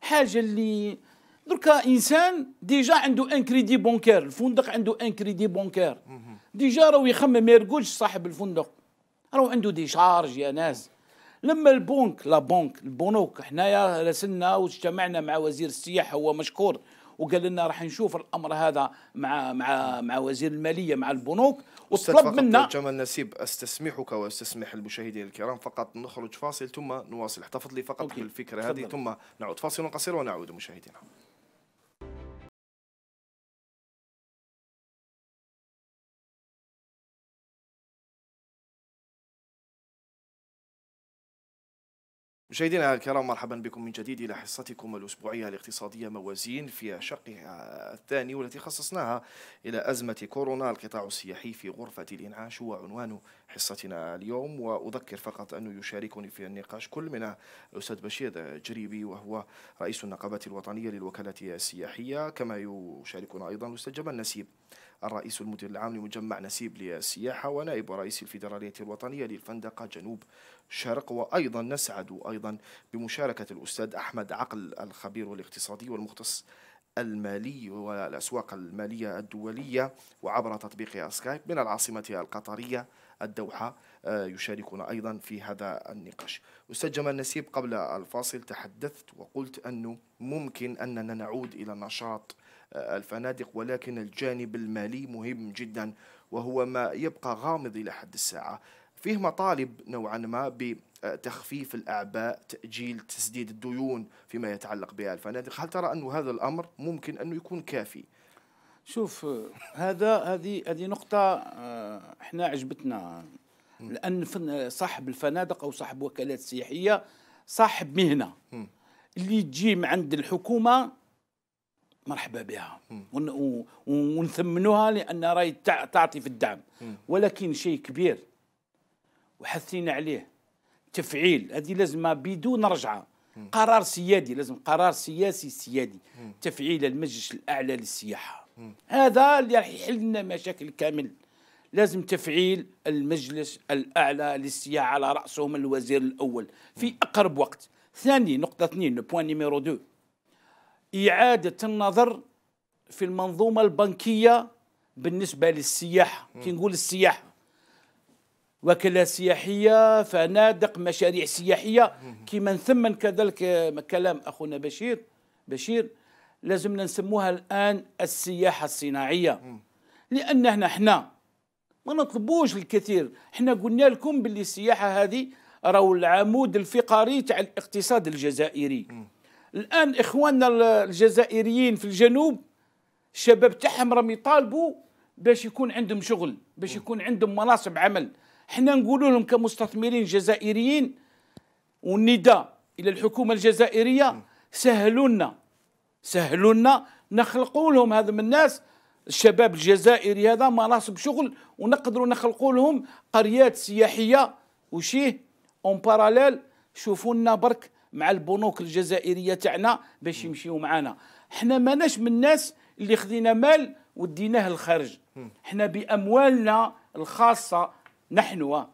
حاجه اللي دركا انسان ديجا عنده ان كريدي بونكير الفندق عنده ان كريدي بونكير ديجا راهو يخمم ما يرقدش صاحب الفندق راهو عنده دي شارج يا ناس لما البنك لا بنك البنوك حنايا راسلنا واجتمعنا مع وزير السياحه هو مشكور وقال لنا راح نشوف الامر هذا مع مع مع وزير الماليه مع البنوك وطلب منا جمال نسيب استسمحك واستسمح المشاهدين الكرام فقط نخرج فاصل ثم نواصل احتفظ لي فقط بالفكره هذه ثم نعود فاصل قصير ونعود مشاهدينا مشاهدينا الكرام مرحبا بكم من جديد الى حصتكم الاسبوعيه الاقتصاديه موازين في شقها الثاني والتي خصصناها الى ازمه كورونا القطاع السياحي في غرفه الانعاش هو عنوان حصتنا اليوم واذكر فقط انه يشاركني في النقاش كل من الاستاذ بشير جريبي وهو رئيس النقابه الوطنيه للوكالات السياحيه كما يشاركنا ايضا الاستاذ جمال نسيب الرئيس المدير العام لمجمع نسيب للسياحة ونائب رئيس الفيدرالية الوطنية للفندقة جنوب شرق وأيضا نسعد أيضا بمشاركة الأستاذ أحمد عقل الخبير الاقتصادي والمختص المالي والأسواق المالية الدولية وعبر تطبيق سكايب من العاصمة القطرية الدوحة آه، يشاركنا أيضا في هذا النقاش أستاذ جمال نسيب قبل الفاصل تحدثت وقلت أنه ممكن أننا نعود إلى النشاط آه، الفنادق ولكن الجانب المالي مهم جدا وهو ما يبقى غامض إلى حد الساعة فيه مطالب نوعا ما بتخفيف الأعباء تأجيل تسديد الديون فيما يتعلق بها الفنادق هل ترى أن هذا الأمر ممكن أنه يكون كافي؟ شوف هذا هذه هذه نقطة آه، احنا عجبتنا لأن صاحب الفنادق أو صاحب وكالات سياحية صاحب مهنة اللي تجي من عند الحكومة مرحبا بها ونثمنوها لان راهي تعطي في الدعم ولكن شيء كبير وحثينا عليه تفعيل هذه لازم بدون رجعه قرار سيادي لازم قرار سياسي سيادي تفعيل المجلس الاعلى للسياحه هذا اللي راح يحل لنا مشاكل كامل لازم تفعيل المجلس الاعلى للسياحه على راسهم الوزير الاول في اقرب وقت ثاني نقطه اثنين بوان نيميرو 2 إعادة النظر في المنظومة البنكية بالنسبة للسياحة كي نقول السياحة وكالة سياحية فنادق مشاريع سياحية كما ثم كذلك كلام أخونا بشير بشير لازمنا نسموها الآن السياحة الصناعية لأن احنا احنا ما نطلبوش الكثير احنا قلنا لكم باللي السياحة هذه راهو العمود الفقري تاع الاقتصاد الجزائري الان اخواننا الجزائريين في الجنوب الشباب تاعهم راهم يطالبوا باش يكون عندهم شغل باش يكون عندهم مناصب عمل حنا نقولوا لهم كمستثمرين جزائريين والنداء الى الحكومه الجزائريه سهلوا لنا سهلوا لنا نخلقوا لهم هذا من الناس الشباب الجزائري هذا مناصب شغل ونقدروا نخلقوا لهم قريات سياحيه وشيه اون باراليل شوفوا لنا برك مع البنوك الجزائريه تاعنا باش يمشيو معنا حنا ماناش من الناس اللي خذينا مال وديناه للخارج حنا باموالنا الخاصه نحن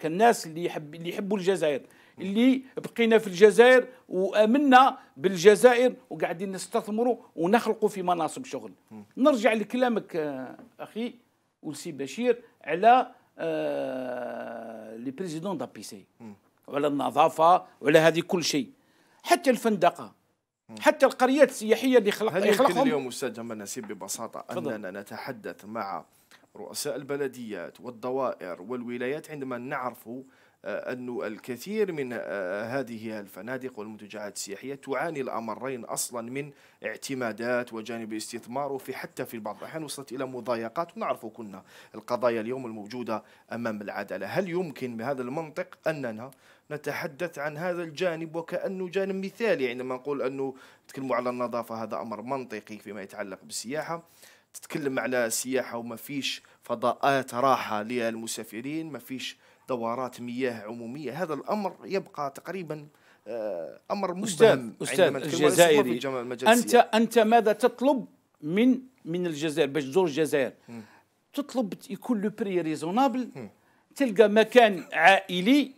كالناس اللي يحب اللي يحبوا الجزائر اللي بقينا في الجزائر وامنا بالجزائر وقاعدين نستثمروا ونخلقوا في مناصب شغل نرجع لكلامك اخي ولسي بشير على آه، لي بريزيدون دابيسي وعلى النظافه وعلى هذه كل شيء حتى الفندقه حتى القريات السياحيه اللي خلق هل يمكن اليوم استاذ جمال نسيب ببساطه اننا نتحدث مع رؤساء البلديات والدوائر والولايات عندما نعرف أن الكثير من آه، هذه الفنادق والمنتجعات السياحية تعاني الأمرين أصلا من اعتمادات وجانب الاستثمار وفي حتى في بعض الأحيان وصلت إلى مضايقات ونعرف كنا القضايا اليوم الموجودة أمام العدالة هل يمكن بهذا المنطق أننا نتحدث عن هذا الجانب وكأنه جانب مثالي عندما نقول أنه تكلموا على النظافة هذا أمر منطقي فيما يتعلق بالسياحة تتكلم على السياحة وما فيش فضاءات راحة للمسافرين ما فيش دورات مياه عموميه هذا الامر يبقى تقريبا آه، امر مستدام استاذ الجزائري انت انت ماذا تطلب من من الجزائر باش تزور الجزائر تطلب يكون لو بري ريزونابل تلقى مكان عائلي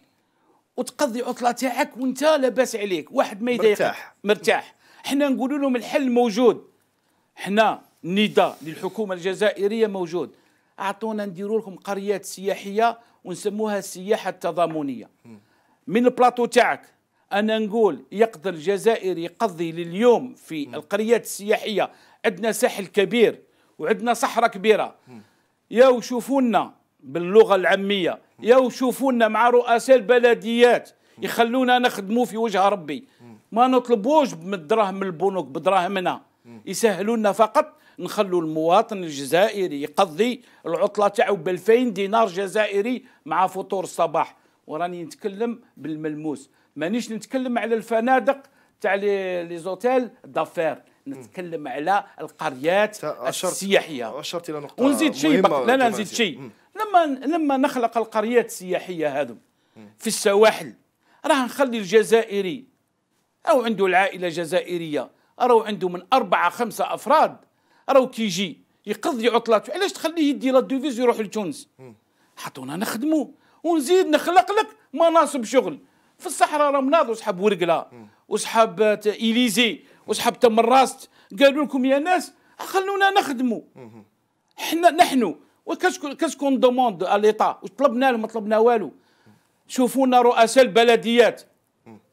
وتقضي عطله تاعك وانت لاباس عليك واحد ما يضايقك مرتاح مرتاح حنا نقولوا لهم الحل موجود حنا نداء للحكومه الجزائريه موجود اعطونا نديروا لكم قريات سياحيه ونسموها السياحه التضامنيه من البلاطو تاعك انا نقول يقدر الجزائر يقضي لليوم في القريات السياحيه عندنا ساحل كبير وعندنا صحراء كبيره يا وشوفونا باللغه العاميه يا وشوفونا مع رؤساء البلديات يخلونا نخدموا في وجه ربي ما نطلبوش من الدراهم البنوك بدراهمنا يسهلونا فقط نخلوا المواطن الجزائري يقضي العطله تاعو ب 2000 دينار جزائري مع فطور الصباح وراني نتكلم بالملموس مانيش نتكلم على الفنادق تاع لي زوتيل دافير نتكلم على القريات السياحيه اشرت الى نقطه ونزيد شيء لا لا نزيد شيء لما لما نخلق القريات السياحيه هذو في السواحل راه نخلي الجزائري او عنده العائله جزائريه راهو عنده من اربعه خمسه افراد راهو كيجي يقضي عطلاته علاش تخليه يدي لا دوفيز يروح لتونس حطونا نخدموا ونزيد نخلق لك مناصب شغل في الصحراء راهم ناضوا وصحاب ورقله وصحاب اليزي وصحاب تمراست قالوا لكم يا ناس خلونا نخدموا حنا نحن وكاسكون دوموند اليطا طلبنا ما طلبنا والو شوفونا رؤساء البلديات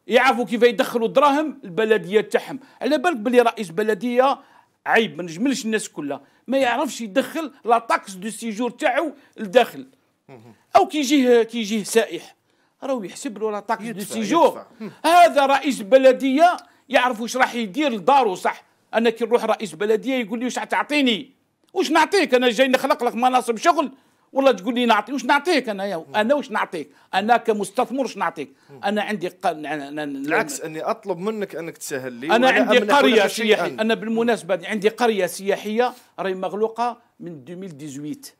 يعرفوا كيف يدخلوا الدراهم البلديات تاعهم على بالك بلي رئيس بلديه عيب ما نجملش الناس كلها ما يعرفش يدخل لا طاكس دو سيجور تاعو لداخل او كي يجيه كي يجيه سائح راهو يحسب له لا طاكس دو سيجور هذا رئيس بلديه يعرف واش راح يدير لدارو صح انا كي نروح رئيس بلديه يقول لي واش تعطيني واش نعطيك انا جاي نخلق لك مناصب شغل والله تقول لي نعطي واش نعطيك انا انا واش نعطيك انا كمستثمر واش نعطيك انا عندي ق... العكس اني اطلب منك انك تسهل لي انا عندي قريه سياحيه أنا. انا بالمناسبه عندي قريه سياحيه راهي مغلوقه من 2018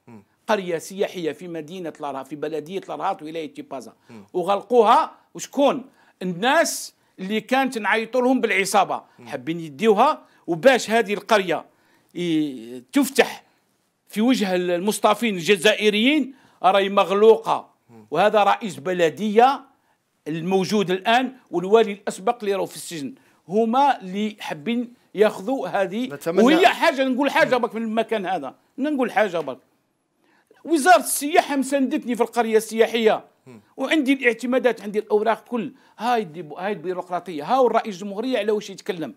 قريه سياحيه في مدينه لارها في بلديه لارهات ولايه تيبازا وغلقوها وشكون الناس اللي كانت نعيطوا لهم بالعصابه حابين يديوها وباش هذه القريه تفتح في وجه المستضعفين الجزائريين راهي مغلوقه وهذا رئيس بلديه الموجود الان والوالي الاسبق اللي راهو في السجن هما اللي حابين ياخذوا هذه وهي حاجه نقول حاجه برك من المكان هذا نقول حاجه برك وزاره السياحه مساندتني في القريه السياحيه وعندي الاعتمادات عندي الاوراق كل هاي هاي البيروقراطيه هاو الرئيس الجمهوريه على واش يتكلم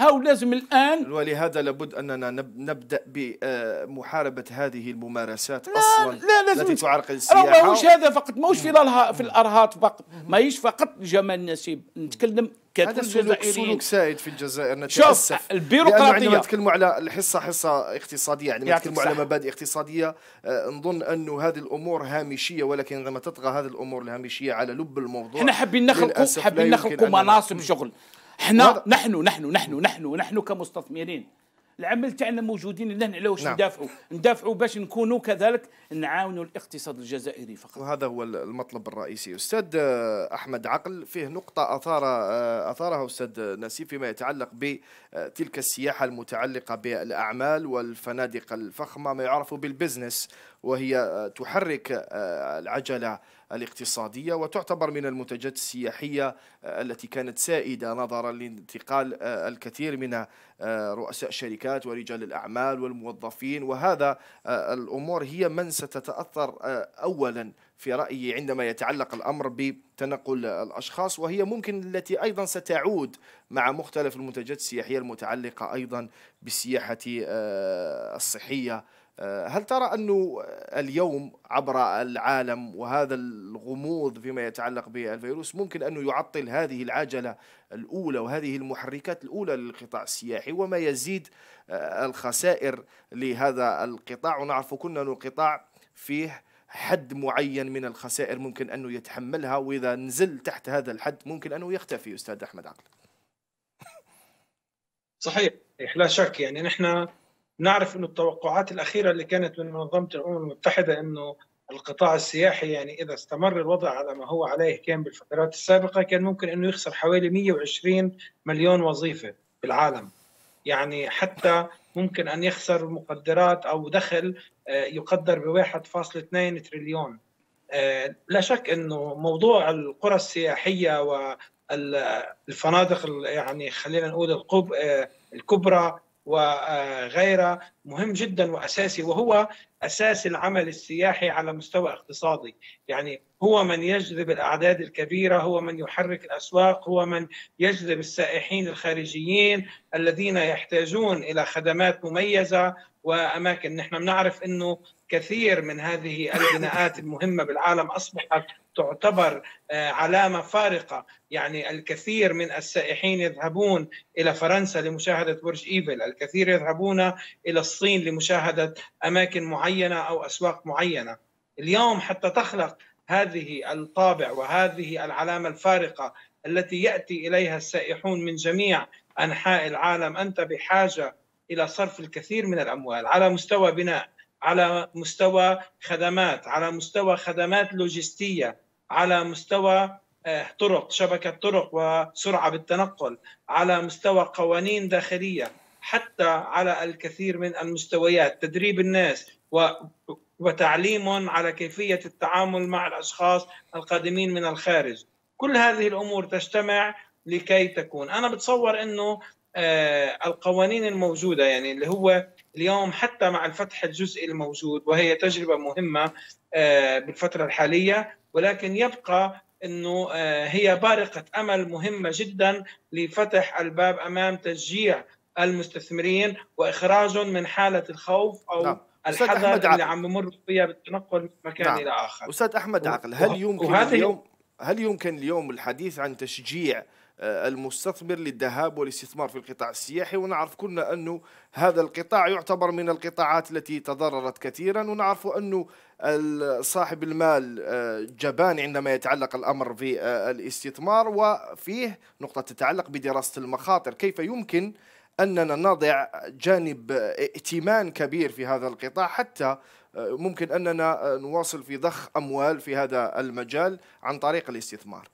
هاو لازم الان ولهذا لابد اننا نبدا بمحاربه هذه الممارسات لا اصلا لا لازم التي تعرقل السياحه ماهوش هذا فقط ماهوش في, في الارهاط فقط ماهيش فقط جمال نسيب نتكلم هذا سلوك, سلوك سائد في الجزائر نتأسف شوف البيروقراطية عندما نتكلم على الحصة حصة اقتصادية عندما نتكلم على مبادئ اقتصادية آه نظن أنه هذه الأمور هامشية ولكن عندما تطغى هذه الأمور الهامشية على لب الموضوع احنا حابين نخلقوا حابين نخلقوا مناصب شغل احنا نحن نحن نحن نحن نحن كمستثمرين العمل تاعنا موجودين لنا على نعم. واش ندافعوا ندافعوا باش نكونوا كذلك نعاونوا الاقتصاد الجزائري فقط وهذا هو المطلب الرئيسي استاذ احمد عقل فيه نقطه اثار آه، اثارها استاذ نسيب فيما يتعلق بتلك السياحه المتعلقه بالاعمال والفنادق الفخمه ما يعرف بالبزنس وهي تحرك آه، العجله الاقتصادية وتعتبر من المنتجات السياحية آه، التي كانت سائدة نظرا لانتقال آه، الكثير من آه، رؤساء الشركات ورجال الأعمال والموظفين وهذا الأمور هي من ستتأثر أولا في رأيي عندما يتعلق الأمر بتنقل الأشخاص وهي ممكن التي أيضا ستعود مع مختلف المنتجات السياحية المتعلقة أيضا بالسياحة الصحية آه، هل ترى أنه اليوم عبر العالم وهذا الغموض فيما يتعلق بالفيروس ممكن أنه يعطل هذه العجلة الأولى وهذه المحركات الأولى للقطاع السياحي وما يزيد آه، الخسائر لهذا القطاع ونعرف كنا أنه القطاع فيه حد معين من الخسائر ممكن أنه يتحملها وإذا نزل تحت هذا الحد ممكن أنه يختفي أستاذ أحمد عقل صحيح لا شك يعني نحن نعرف انه التوقعات الاخيره اللي كانت من منظمه الامم المتحده انه القطاع السياحي يعني اذا استمر الوضع على ما هو عليه كان بالفترات السابقه كان ممكن انه يخسر حوالي 120 مليون وظيفه بالعالم يعني حتى ممكن ان يخسر مقدرات او دخل آه، يقدر ب 1.2 تريليون آه، لا شك انه موضوع القرى السياحيه والفنادق يعني خلينا نقول آه، الكبرى وغيرها مهم جدا واساسي وهو اساس العمل السياحي على مستوى اقتصادي، يعني هو من يجذب الاعداد الكبيره، هو من يحرك الاسواق، هو من يجذب السائحين الخارجيين الذين يحتاجون الى خدمات مميزه واماكن، نحن بنعرف انه كثير من هذه البناءات المهمه بالعالم اصبحت تعتبر آه، علامه فارقه، يعني الكثير من السائحين يذهبون الى فرنسا لمشاهده برج ايفل، الكثير يذهبون الى الصين الصين لمشاهده اماكن معينه او اسواق معينه اليوم حتى تخلق هذه الطابع وهذه العلامه الفارقه التي ياتي اليها السائحون من جميع انحاء العالم انت بحاجه الى صرف الكثير من الاموال على مستوى بناء على مستوى خدمات على مستوى خدمات لوجستيه على مستوى آه، طرق شبكه طرق وسرعه بالتنقل على مستوى قوانين داخليه حتى على الكثير من المستويات تدريب الناس و وتعليم على كيفية التعامل مع الأشخاص القادمين من الخارج كل هذه الأمور تجتمع لكي تكون أنا بتصور أنه آه، القوانين الموجودة يعني اللي هو اليوم حتى مع الفتح الجزئي الموجود وهي تجربة مهمة آه، بالفترة الحالية ولكن يبقى أنه آه، هي بارقة أمل مهمة جدا لفتح الباب أمام تشجيع المستثمرين واخراجهم من حاله الخوف او نعم. الحذر اللي عقل. عم بمر فيها بالتنقل من مكان نعم. الى اخر استاذ احمد عقل هل يمكن وهذه اليوم هل يمكن اليوم الحديث عن تشجيع آه، المستثمر للذهاب والاستثمار في القطاع السياحي ونعرف كلنا أنه هذا القطاع يعتبر من القطاعات التي تضررت كثيرا ونعرف أنه صاحب المال آه، جبان عندما يتعلق الأمر في آه، الاستثمار وفيه نقطة تتعلق بدراسة المخاطر كيف يمكن اننا نضع جانب ائتمان كبير في هذا القطاع حتى آه، ممكن اننا آه، نواصل في ضخ اموال في هذا المجال عن طريق الاستثمار.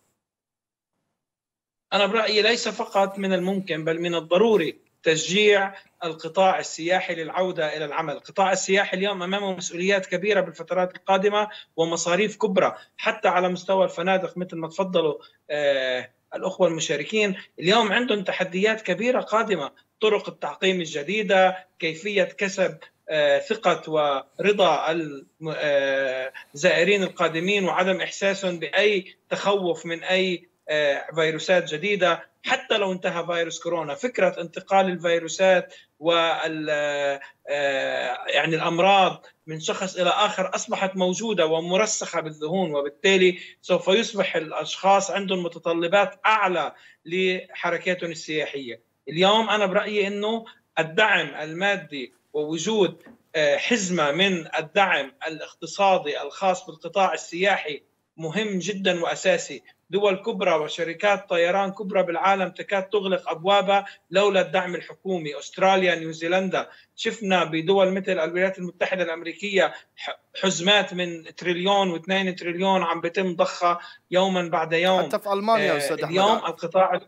انا برايي ليس فقط من الممكن بل من الضروري تشجيع القطاع السياحي للعودة إلى العمل القطاع السياحي اليوم أمامه مسؤوليات كبيرة بالفترات القادمة ومصاريف كبرى حتى على مستوى الفنادق مثل ما تفضلوا آه، الأخوة المشاركين اليوم عندهم تحديات كبيرة قادمة طرق التعقيم الجديدة كيفية كسب آه، ثقة ورضا الزائرين آه، القادمين وعدم إحساسهم بأي تخوف من أي آه، فيروسات جديدة حتى لو انتهى فيروس كورونا فكره انتقال الفيروسات وال آه، يعني الامراض من شخص الى اخر اصبحت موجوده ومرسخه بالذهون وبالتالي سوف يصبح الاشخاص عندهم متطلبات اعلى لحركاتهم السياحيه اليوم انا برايي انه الدعم المادي ووجود آه، حزمه من الدعم الاقتصادي الخاص بالقطاع السياحي مهم جدا واساسي دول كبرى وشركات طيران كبرى بالعالم تكاد تغلق ابوابها لولا الدعم الحكومي استراليا نيوزيلندا شفنا بدول مثل الولايات المتحده الامريكيه حزمات من تريليون واثنين تريليون عم بتم ضخها يوما بعد يوم حتى في المانيا آه، استاذ اليوم أحمد. القطاع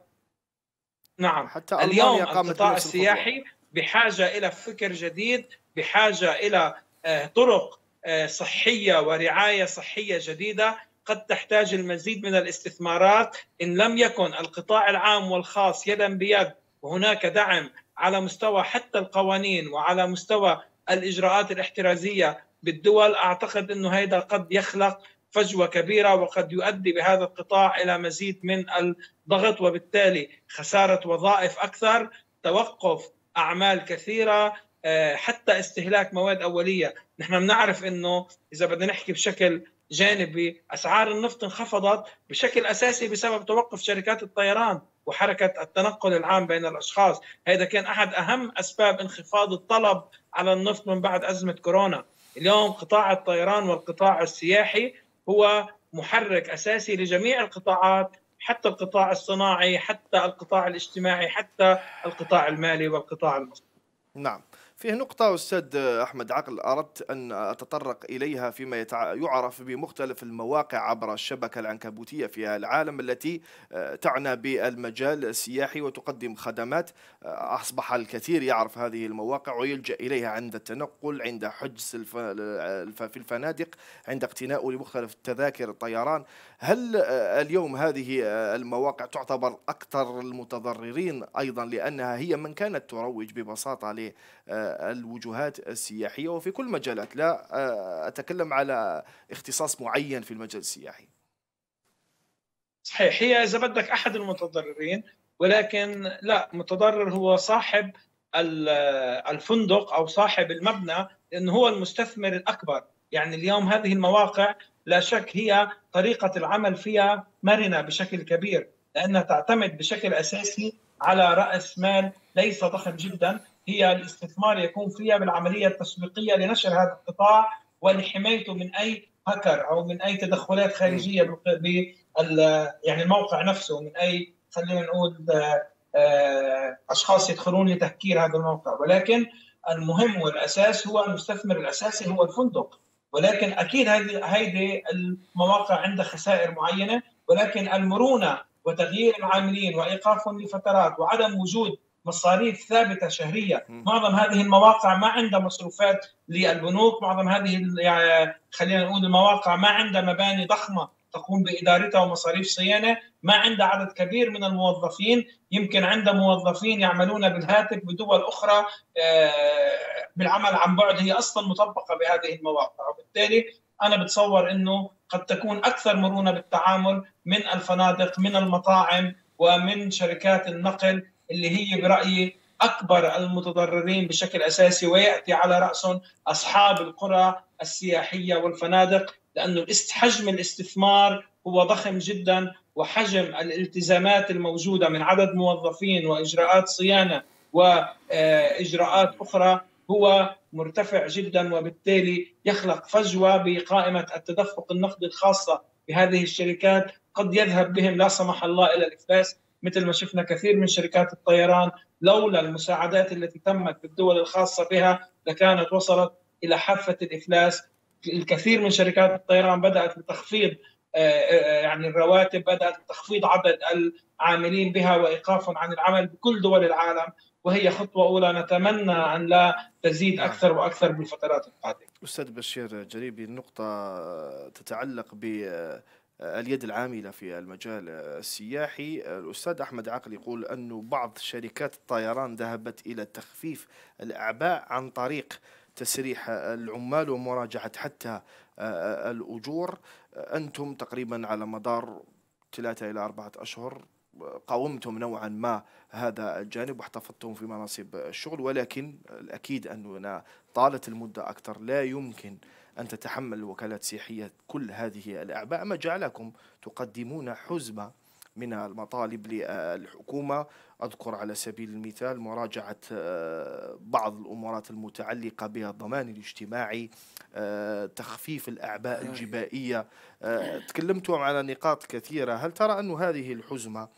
نعم حتى المانيا اليوم القطاع السياحي بحاجه الى فكر جديد بحاجه الى آه طرق آه، صحيه ورعايه صحيه جديده قد تحتاج المزيد من الاستثمارات إن لم يكن القطاع العام والخاص يدا بيد وهناك دعم على مستوى حتى القوانين وعلى مستوى الإجراءات الاحترازية بالدول أعتقد أنه هذا قد يخلق فجوة كبيرة وقد يؤدي بهذا القطاع إلى مزيد من الضغط وبالتالي خسارة وظائف أكثر توقف أعمال كثيرة آه، حتى استهلاك مواد أولية نحن بنعرف أنه إذا بدنا نحكي بشكل جانبي اسعار النفط انخفضت بشكل اساسي بسبب توقف شركات الطيران وحركه التنقل العام بين الاشخاص، هذا كان احد اهم اسباب انخفاض الطلب على النفط من بعد ازمه كورونا، اليوم قطاع الطيران والقطاع السياحي هو محرك اساسي لجميع القطاعات حتى القطاع الصناعي، حتى القطاع الاجتماعي، حتى القطاع المالي والقطاع المصرفي. نعم. فيه نقطة أستاذ أحمد عقل أردت أن أتطرق إليها فيما يتع... يعرف بمختلف المواقع عبر الشبكة العنكبوتية في العالم التي آه، تعنى بالمجال السياحي وتقدم خدمات آه، أصبح الكثير يعرف هذه المواقع ويلجأ إليها عند التنقل عند حجز الف... في الفنادق عند اقتناء لمختلف تذاكر الطيران هل آه، اليوم هذه المواقع تعتبر أكثر المتضررين أيضا لأنها هي من كانت تروج ببساطة ل الوجهات السياحيه وفي كل مجالات لا آه، اتكلم على اختصاص معين في المجال السياحي صحيح هي اذا بدك احد المتضررين ولكن لا متضرر هو صاحب الفندق او صاحب المبنى لانه هو المستثمر الاكبر يعني اليوم هذه المواقع لا شك هي طريقه العمل فيها مرنه بشكل كبير لانها تعتمد بشكل اساسي على راس مال ليس ضخم جدا هي الاستثمار يكون فيها بالعمليه التسويقيه لنشر هذا القطاع ولحمايته من اي هكر او من اي تدخلات خارجيه بال يعني الموقع نفسه من اي خلينا نقول آه، آه، اشخاص يدخلون لتهكير هذا الموقع ولكن المهم والاساس هو المستثمر الاساسي هو الفندق ولكن اكيد هذه هيدي المواقع عندها خسائر معينه ولكن المرونه وتغيير العاملين وايقافهم لفترات وعدم وجود مصاريف ثابته شهريه، معظم هذه المواقع ما عندها مصروفات للبنوك، معظم هذه يعني خلينا نقول المواقع ما عندها مباني ضخمه تقوم بادارتها ومصاريف صيانه، ما عندها عدد كبير من الموظفين، يمكن عندها موظفين يعملون بالهاتف بدول اخرى آه، بالعمل عن بعد هي اصلا مطبقه بهذه المواقع، وبالتالي انا بتصور انه قد تكون اكثر مرونه بالتعامل من الفنادق، من المطاعم ومن شركات النقل اللي هي برأيي أكبر المتضررين بشكل أساسي ويأتي على رأسهم أصحاب القرى السياحية والفنادق لأنه حجم الاستثمار هو ضخم جدا وحجم الالتزامات الموجودة من عدد موظفين وإجراءات صيانة وإجراءات أخرى هو مرتفع جدا وبالتالي يخلق فجوة بقائمة التدفق النقدي الخاصة بهذه الشركات قد يذهب بهم لا سمح الله إلى الإفلاس مثل ما شفنا كثير من شركات الطيران لولا المساعدات التي تمت بالدول الخاصه بها لكانت وصلت الى حافه الافلاس الكثير من شركات الطيران بدات بتخفيض آه، آه، يعني الرواتب بدات بتخفيض عدد العاملين بها وايقافهم عن العمل بكل دول العالم وهي خطوة أولى نتمنى أن لا تزيد نعم. أكثر وأكثر بالفترات القادمة أستاذ بشير جريبي النقطة تتعلق ب اليد العامله في المجال السياحي الاستاذ احمد عقل يقول انه بعض شركات الطيران ذهبت الى تخفيف الاعباء عن طريق تسريح العمال ومراجعه حتى آه، آه، الاجور انتم تقريبا على مدار ثلاثه الى اربعه اشهر قاومتم نوعا ما هذا الجانب واحتفظتم في مناصب الشغل ولكن الاكيد اننا طالت المده اكثر لا يمكن أن تتحمل الوكالات السياحية كل هذه الأعباء ما جعلكم تقدمون حزمة من المطالب للحكومة أذكر على سبيل المثال مراجعة آه، بعض الأمورات المتعلقة بالضمان الاجتماعي آه، تخفيف الأعباء نعم. الجبائية آه، تكلمتم على نقاط كثيرة هل ترى أن هذه الحزمة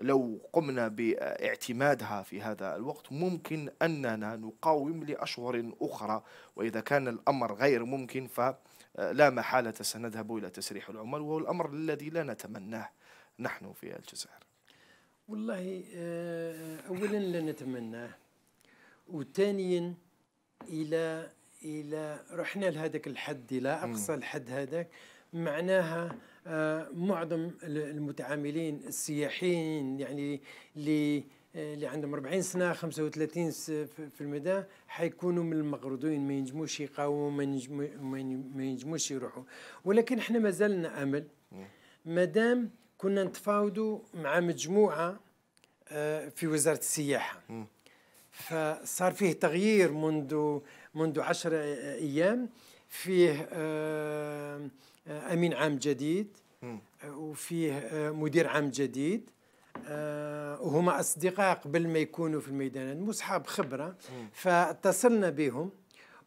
لو قمنا باعتمادها في هذا الوقت ممكن أننا نقاوم لأشهر أخرى وإذا كان الأمر غير ممكن فلا آه، محالة سنذهب إلى تسريح العمال وهو الأمر الذي لا نتمناه نحن في الجزائر والله آه، أولا لا نتمناه وثانيا إلى إلى رحنا لهذاك الحد إلى أقصى الحد هذاك معناها آه، معظم المتعاملين السياحيين يعني اللي آه، اللي عندهم 40 سنه 35 في المدى حيكونوا من المغرضين ما ينجموش يقاوموا ما ينجموش يروحوا ولكن احنا زلنا امل مادام كنا نتفاوضوا مع مجموعه آه، في وزاره السياحه فصار فيه تغيير منذ منذ 10 ايام فيه آه آه، امين عام جديد آه، وفيه آه، مدير عام جديد وهما اصدقاء قبل ما يكونوا في الميدان مصحاب خبره فاتصلنا بهم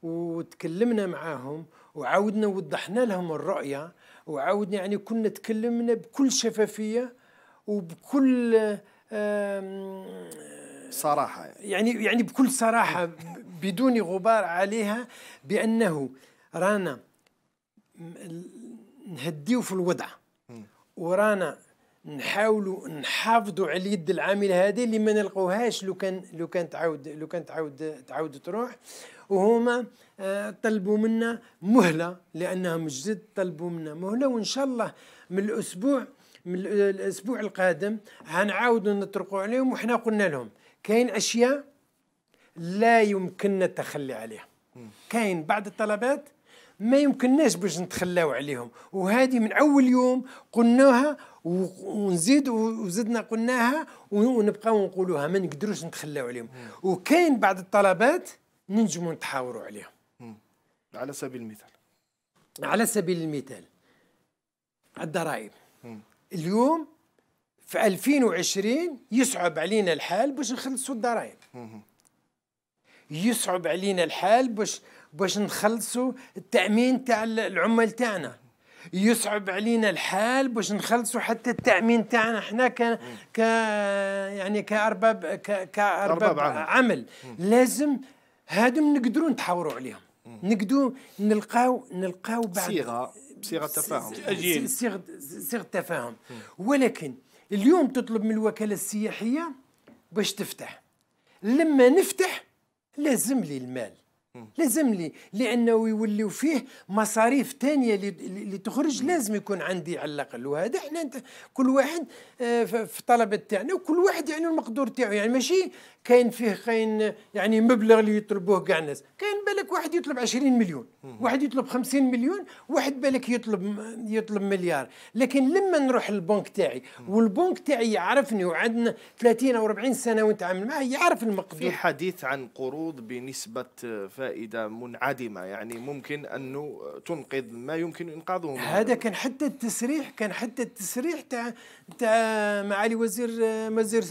وتكلمنا معاهم وعاودنا وضحنا لهم الرؤيه وعاودنا يعني كنا تكلمنا بكل شفافيه وبكل صراحه يعني. يعني يعني بكل صراحه بدون غبار عليها بانه رانا نهديو في الوضع ورانا نحاولوا نحافظوا على اليد العامله هذه اللي ما نلقوهاش لو كان لو كان تعاود لو كان تعاود تعاود تروح وهما آه، طلبوا منا مهله لانهم جد طلبوا منا مهله وان شاء الله من الاسبوع من الاسبوع القادم هنعاودوا نطرقوا عليهم وحنا قلنا لهم كاين اشياء لا يمكننا التخلي عليها كاين بعض الطلبات ما يمكنناش باش نتخلاو عليهم وهذه من اول يوم قلناها ونزيد وزدنا قلناها ونبقاو نقولوها ما نقدروش نتخلاو عليهم وكاين بعض الطلبات ننجموا نتحاوروا عليهم على سبيل المثال على سبيل المثال الضرائب اليوم في 2020 يصعب علينا الحال باش نخلصوا الضرائب يصعب علينا الحال باش باش نخلصوا التامين تاع العمال تاعنا يصعب علينا الحال باش نخلصوا حتى التامين تاعنا احنا ك ك يعني كارباب ك كارباب عمل, عمل. لازم هادم نقدروا نتحاوروا عليهم نقدروا نلقاو نلقاو بعد صيغه صيغه تفاهم اجيال صيغه صيغه تفاهم ولكن اليوم تطلب من الوكاله السياحيه باش تفتح لما نفتح لازم لي المال لازم لي لانه يوليو فيه مصاريف تانية اللي تخرج لازم يكون عندي على الاقل وهذا احنا انت كل واحد آه، في طلبه تاعنا وكل واحد يعني المقدور تاعو يعني ماشي كاين فيه كاين يعني مبلغ اللي يطلبوه كاع الناس كاين بالك واحد يطلب 20 مليون واحد يطلب 50 مليون واحد بالك يطلب يطلب مليار لكن لما نروح للبنك تاعي والبنك تاعي يعرفني وعندنا 30 او 40 سنه ونتعامل معاه يعرف المقدور في حديث عن قروض بنسبه فائده منعدمه يعني ممكن انه تنقذ ما يمكن انقاذه هذا كان حتى التسريح كان حتى التسريح تاع تاع معالي وزير وزير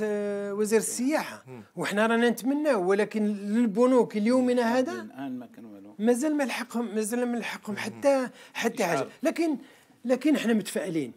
وزير السياحه وحنا رانا نتمناه ولكن للبنوك اليومنا هذا الان ما كان والو مازال ما لحقهم مازال ما لحقهم حتى حتى حاجه لكن لكن احنا متفائلين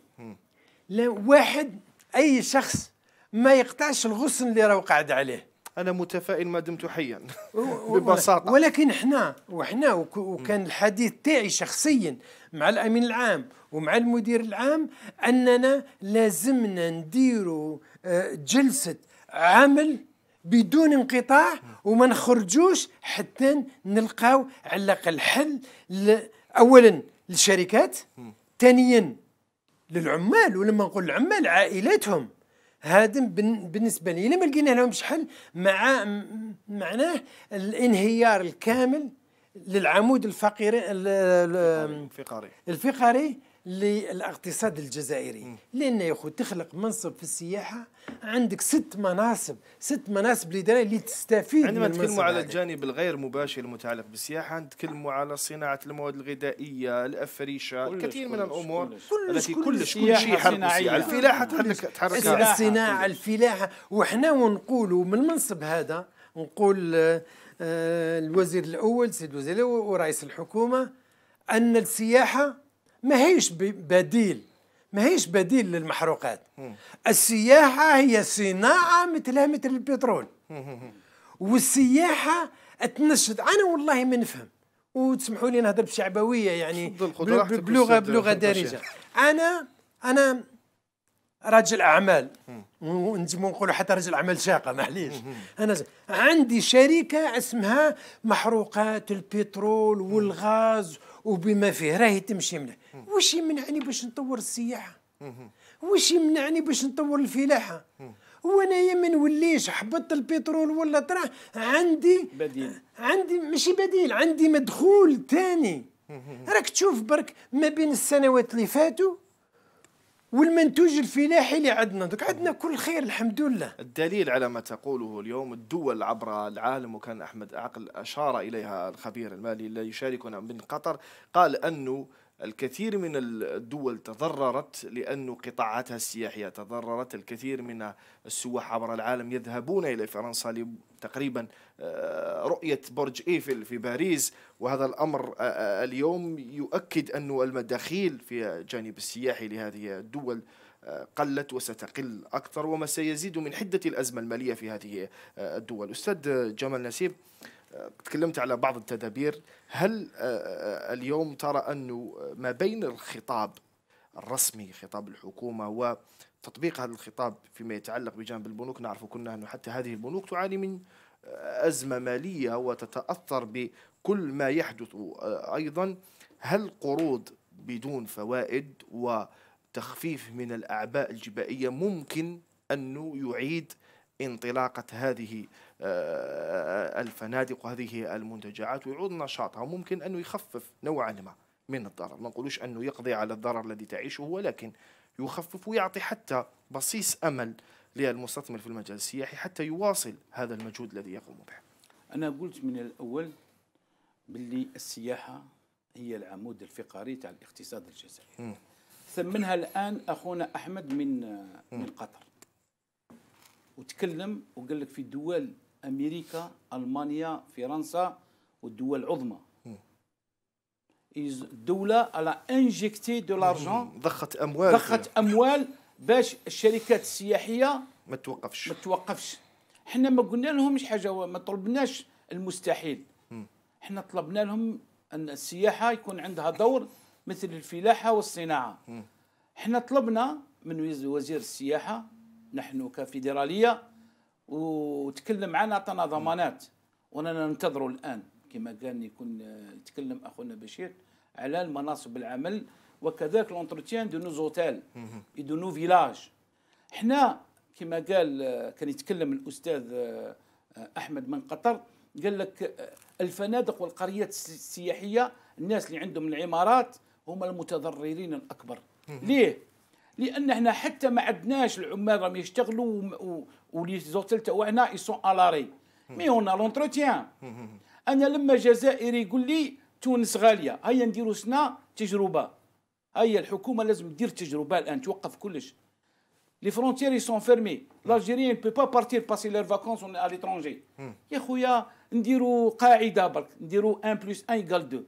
لا واحد اي شخص ما يقطعش الغصن اللي راه قاعد عليه انا متفائل ما دمت حيا ببساطه ولكن احنا وحنا وكان الحديث تاعي شخصيا مع الامين العام ومع المدير العام اننا لازمنا نديروا آه، جلسه عمل بدون انقطاع وما نخرجوش حتى نلقاو على الاقل حل اولا للشركات ثانيا للعمال ولما نقول العمال عائلاتهم هذا بالنسبه لي لما لقينا لهمش حل مع معناه الانهيار الكامل للعمود الفقري الفقري الفقري للاقتصاد الجزائري لان يا اخو تخلق منصب في السياحه عندك ست مناصب ست مناصب الاداريه اللي تستفيد عندما نتكلموا على الجانب الغير مباشر المتعلق بالسياحه نتكلموا على صناعه المواد الغذائيه الافريشه كثير من الامور التي كلش كل شيء صناعيه الفلاحه تحرك تحرك الصناعه الفلاحه وحنا ونقولوا من المنصب هذا نقول آه، آه، الوزير الاول سيد الوزير الاول ورئيس الحكومه ان السياحه ما هيش بديل ما هيش بديل للمحروقات السياحة هي صناعة مثلها مثل البترول والسياحة تنشط أنا والله ما نفهم وتسمحوا لي نهضر بشعبوية يعني بلغة بلغة, دارجة أنا أنا رجل اعمال ونجمو نقولوا حتى رجل اعمال شاقه معليش انا عندي شركه اسمها محروقات البترول والغاز وبما فيه راهي تمشي منه واش يمنعني باش نطور السياحه واش يمنعني باش نطور الفلاحه وانايا ما نوليش حبطت البترول ولا ترى عندي بديل عندي ماشي بديل عندي مدخول ثاني راك تشوف برك ما بين السنوات اللي فاتوا والمنتوج الفلاحي اللي عندنا دوك عندنا كل خير الحمد لله الدليل على ما تقوله اليوم الدول عبر العالم وكان أحمد عقل أشار إليها الخبير المالي الذي يشاركنا من قطر قال أنه الكثير من الدول تضررت لأن قطاعاتها السياحية تضررت الكثير من السواح عبر العالم يذهبون إلى فرنسا تقريبا آه، رؤية برج إيفل في باريس وهذا الأمر آه، آه، اليوم يؤكد أن المداخيل في الجانب السياحي لهذه الدول قلت وستقل أكثر وما سيزيد من حدة الأزمة المالية في هذه الدول أستاذ جمال نسيب تكلمت على بعض التدابير هل اليوم ترى أنه ما بين الخطاب الرسمي خطاب الحكومة وتطبيق هذا الخطاب فيما يتعلق بجانب البنوك نعرف كنا أنه حتى هذه البنوك تعاني من أزمة مالية وتتأثر بكل ما يحدث أيضا هل قروض بدون فوائد وتخفيف من الأعباء الجبائية ممكن أنه يعيد انطلاقة هذه آه، الفنادق وهذه المنتجعات ويعود نشاطها ممكن أنه يخفف نوعا ما من الضرر ما نقولوش أنه يقضي على الضرر الذي تعيشه ولكن يخفف ويعطي حتى بصيص أمل للمستثمر في المجال السياحي حتى يواصل هذا المجهود الذي يقوم به أنا قلت من الأول باللي السياحة هي العمود الفقري تاع الاقتصاد الجزائري ثمنها الآن أخونا أحمد من م. من قطر وتكلم وقال لك في دول أمريكا ألمانيا فرنسا والدول العظمى الدولة على انجكتي دو لارجون ضخت اموال ضخت اموال باش الشركات السياحيه ما توقفش ما توقفش حنا ما قلنا لهمش حاجه ما طلبناش المستحيل حنا طلبنا لهم ان السياحه يكون عندها دور مثل الفلاحه والصناعه حنا طلبنا من وزير السياحه نحن كفيدراليه وتكلم معنا عطانا ضمانات وانا ننتظروا الان كما قال يكون يتكلم اخونا بشير على المناصب العمل وكذلك لونتروتيان دو نو زوتيل دو نو فيلاج حنا كما قال كان يتكلم الاستاذ آه، احمد من قطر قال لك آه، الفنادق والقريات السياحيه الناس اللي عندهم العمارات هما المتضررين الاكبر ليه لان احنا حتى ما عندناش العمال راهم يشتغلوا ولي زوتيل تاعنا يسون الاري مي اون لونتروتيان انا لما جزائري يقول لي تونس غاليه هيا نديروا سنا تجربه هيا الحكومه لازم تدير تجربه الان توقف كلش لي فرونتيير سون فيرمي لالجيري بي با بارتير باسي لير فاكونس اون ا ليترونجي يا خويا نديروا قاعده برك نديروا 1 بلس 1 ايكال 2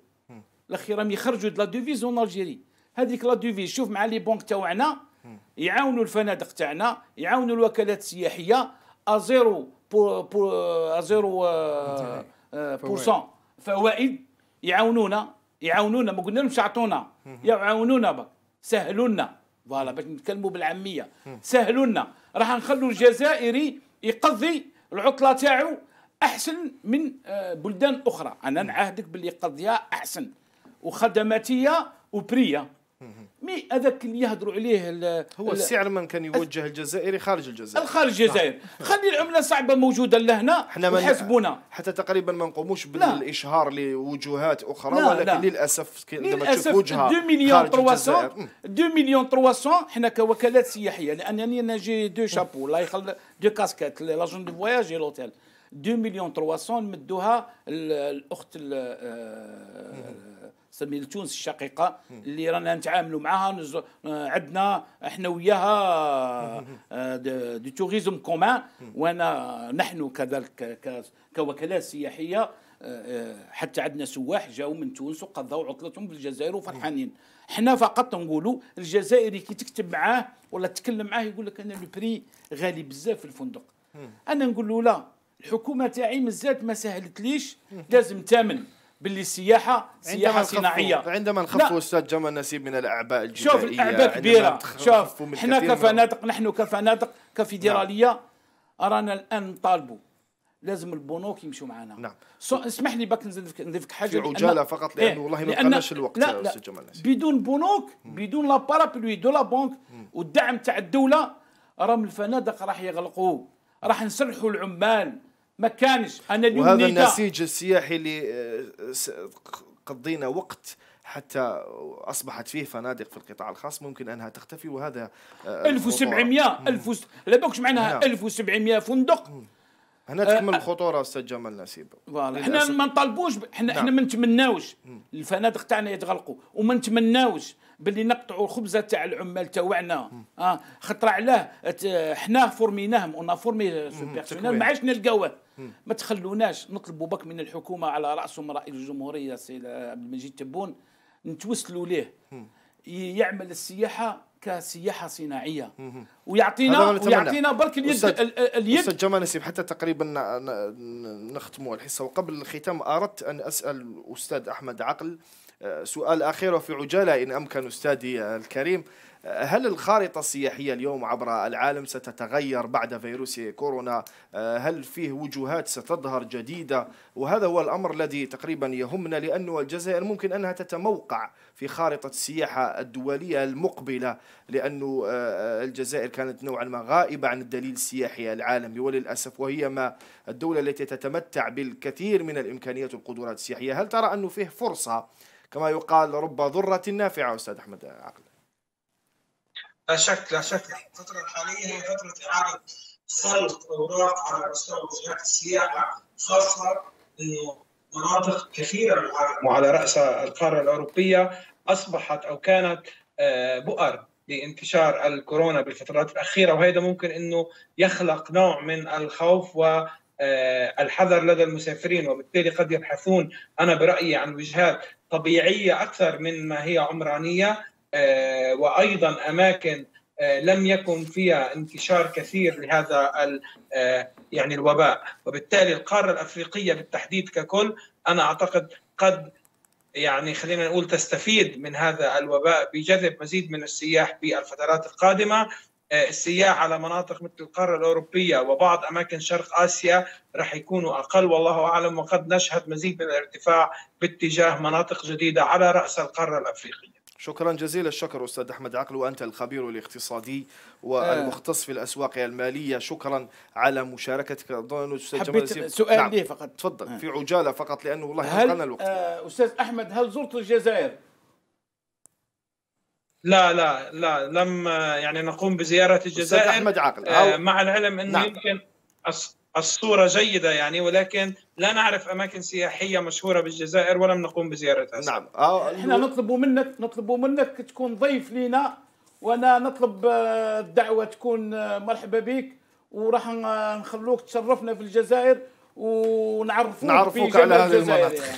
الاخيره راهم يخرجوا لا ديفيز اون الجيري هذيك لا ديفيز شوف مع لي بونك تاعنا hmm. يعاونوا الفنادق تاعنا يعاونوا الوكالات السياحيه ا بور ا زيرو بورسون فوائد يعاونونا يعاونونا ما قلنا لهمش اعطونا يعاونونا بك سهلوا لنا فوالا باش نتكلموا بالعاميه سهلوا لنا راح نخلوا الجزائري يقضي العطله تاعو احسن من آه، بلدان اخرى انا نعاهدك باللي يقضيها احسن وخدماتيه وبريه مي هذاك اللي يهضروا عليه هو السعر من كان يوجه الجزائري خارج الجزائر الخارج الجزائر نعم. نعم. خلي العمله صعبه موجوده لهنا احنا يحسبونا حتى تقريبا ما نقوموش بالاشهار لوجهات اخرى لا ولكن لا. للاسف عندما تشوف وجهه 2 مليون 300 2 مليون 300 حنا كوكالات سياحيه لانني انا جي دو شابو الله يخلي دو كاسكات لاجون دو فواياج لوتيل 2 مليون 300 نمدوها الاخت آه، سمي لتونس الشقيقه اللي رانا نتعاملوا معاها آه، عندنا احنا وياها دي توريزم كومان وانا نحن كذلك كوكالات سياحيه آه، آه، حتى عندنا سواح جاوا من تونس وقضوا عطلتهم في الجزائر وفرحانين حنا فقط نقولوا الجزائري كي تكتب معاه ولا تتكلم معاه يقول لك انا البري غالي بزاف في الفندق انا نقول له لا الحكومه تاعي مازالت ما سهلتليش لازم تامن باللي السياحه سياحه صناعيه عندما نخفوا استاذ جمال نسيب من الاعباء الجبائيه شوف الاعباء كبيره شوف احنا كفنادق نحن كفنادق كفيدراليه نعم. رانا الان نطالبوا لازم البنوك يمشوا معنا نعم اسمح لي باك نضيفك حاجه في عجاله فقط إيه، لانه إيه؟ والله ما قناش الوقت لا لا جمال نسيب. بدون بنوك بدون لا بارابلوي دو لا بونك والدعم تاع الدوله راهم الفنادق راح يغلقوا راح نسرحوا العمال ما كانش انا اليوم وهذا النسيج السياحي اللي آه، قضينا وقت حتى اصبحت فيه فنادق في القطاع الخاص ممكن انها تختفي وهذا 1700 1000 لا بالكش معناها 1700 نعم. فندق هنا تكمل آه، آه. الخطوره استاذ جمال نسيب احنا ما نطالبوش احنا احنا نعم. ما نتمناوش الفنادق تاعنا يتغلقوا وما نتمناوش باللي نقطعوا الخبزه تاع العمال تاعنا اه خطر علاه حنا فورميناهم اون فورمي سو بيرسونيل ما عادش نلقاوه ما تخلوناش نطلبوا بك من الحكومه على راسهم رئيس الجمهوريه سي عبد المجيد تبون نتوسلوا ليه يعمل السياحه كسياحه صناعيه ويعطينا ويعطينا برك اليد اليد استاذ جمال نسيب حتى تقريبا نختموا الحصه وقبل الختام اردت ان اسال استاذ احمد عقل سؤال أخير وفي عجالة إن أمكن أستاذي الكريم هل الخارطة السياحية اليوم عبر العالم ستتغير بعد فيروس كورونا هل فيه وجوهات ستظهر جديدة وهذا هو الأمر الذي تقريبا يهمنا لأنه الجزائر ممكن أنها تتموقع في خارطة السياحة الدولية المقبلة لأن آه، الجزائر كانت نوعا ما غائبة عن الدليل السياحي العالمي وللأسف وهي ما الدولة التي تتمتع بالكثير من الإمكانيات والقدرات السياحية هل ترى أنه فيه فرصة كما يقال رب ضرة نافعة أستاذ أحمد عقل لا شك لا شك الفترة الحالية هي فترة إعادة خلق أوراق على مستوى وزارة السياحة خاصة مناطق كثيرة العالم وعلى رأس القارة الأوروبية أصبحت أو كانت آه، بؤر لانتشار الكورونا بالفترات الأخيرة وهذا ممكن أنه يخلق نوع من الخوف و آه، الحذر لدى المسافرين وبالتالي قد يبحثون انا برايي عن وجهات طبيعيه اكثر من ما هي عمرانيه آه، وايضا اماكن آه، لم يكن فيها انتشار كثير لهذا آه، يعني الوباء وبالتالي القاره الافريقيه بالتحديد ككل انا اعتقد قد يعني خلينا نقول تستفيد من هذا الوباء بجذب مزيد من السياح بالفترات القادمه آه، السياح على مناطق مثل القارة الأوروبية وبعض أماكن شرق آسيا رح يكونوا أقل والله أعلم وقد نشهد مزيد من الارتفاع باتجاه مناطق جديدة على رأس القارة الأفريقية شكرا جزيلا الشكر استاذ احمد عقل وانت الخبير الاقتصادي والمختص في الاسواق الماليه شكرا على مشاركتك اظن استاذ جمال سؤال نعم. لي فقط تفضل آه. في عجاله فقط لانه والله هل الوقت آه، استاذ احمد هل زرت الجزائر لا لا لا لم يعني نقوم بزياره الجزائر احمد عقل آه، أو... مع العلم انه نعم. يمكن الصوره جيده يعني ولكن لا نعرف اماكن سياحيه مشهوره بالجزائر ولم نقوم بزيارتها نعم أو... احنا نطلب منك نطلب منك تكون ضيف لينا وانا نطلب آه، الدعوه تكون آه، مرحبا بك وراح نخلوك تشرفنا في الجزائر ونعرفوك نعرفوك على هذه المناطق يعني.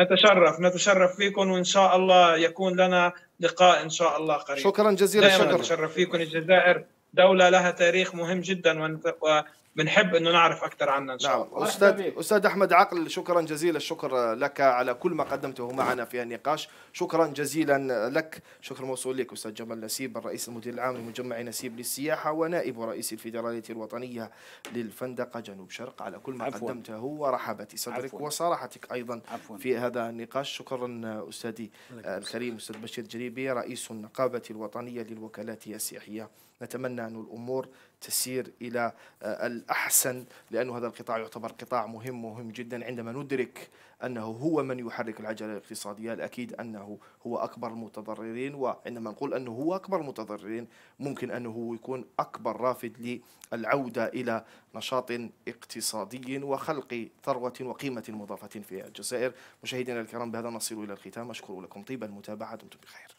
نتشرف نتشرف فيكم وان شاء الله يكون لنا لقاء ان شاء الله قريب شكرا جزيلا شكرا نتشرف فيكم الجزائر دولة لها تاريخ مهم جدا بنحب انه نعرف اكثر عنها ان شاء نعم. الله استاذ استاذ احمد عقل شكرا جزيلا الشكر لك على كل ما قدمته معنا في النقاش شكرا جزيلا لك شكر موصول لك استاذ جمال نسيب الرئيس المدير العام لمجمع نسيب للسياحه ونائب رئيس الفيدراليه الوطنيه للفندقه جنوب شرق على كل ما عفواً. قدمته ورحابه صدرك وصراحتك ايضا عفواً. في هذا النقاش شكرا استاذي الكريم استاذ بشير جريبي رئيس النقابه الوطنيه للوكالات السياحيه نتمنى أن الأمور تسير إلى آه، الأحسن لأن هذا القطاع يعتبر قطاع مهم مهم جدا عندما ندرك أنه هو من يحرك العجلة الاقتصادية الأكيد أنه هو أكبر المتضررين وعندما نقول أنه هو أكبر المتضررين ممكن أنه يكون أكبر رافد للعودة إلى نشاط اقتصادي وخلق ثروة وقيمة مضافة في الجزائر مشاهدينا الكرام بهذا نصل إلى الختام أشكر لكم طيب المتابعة دمتم بخير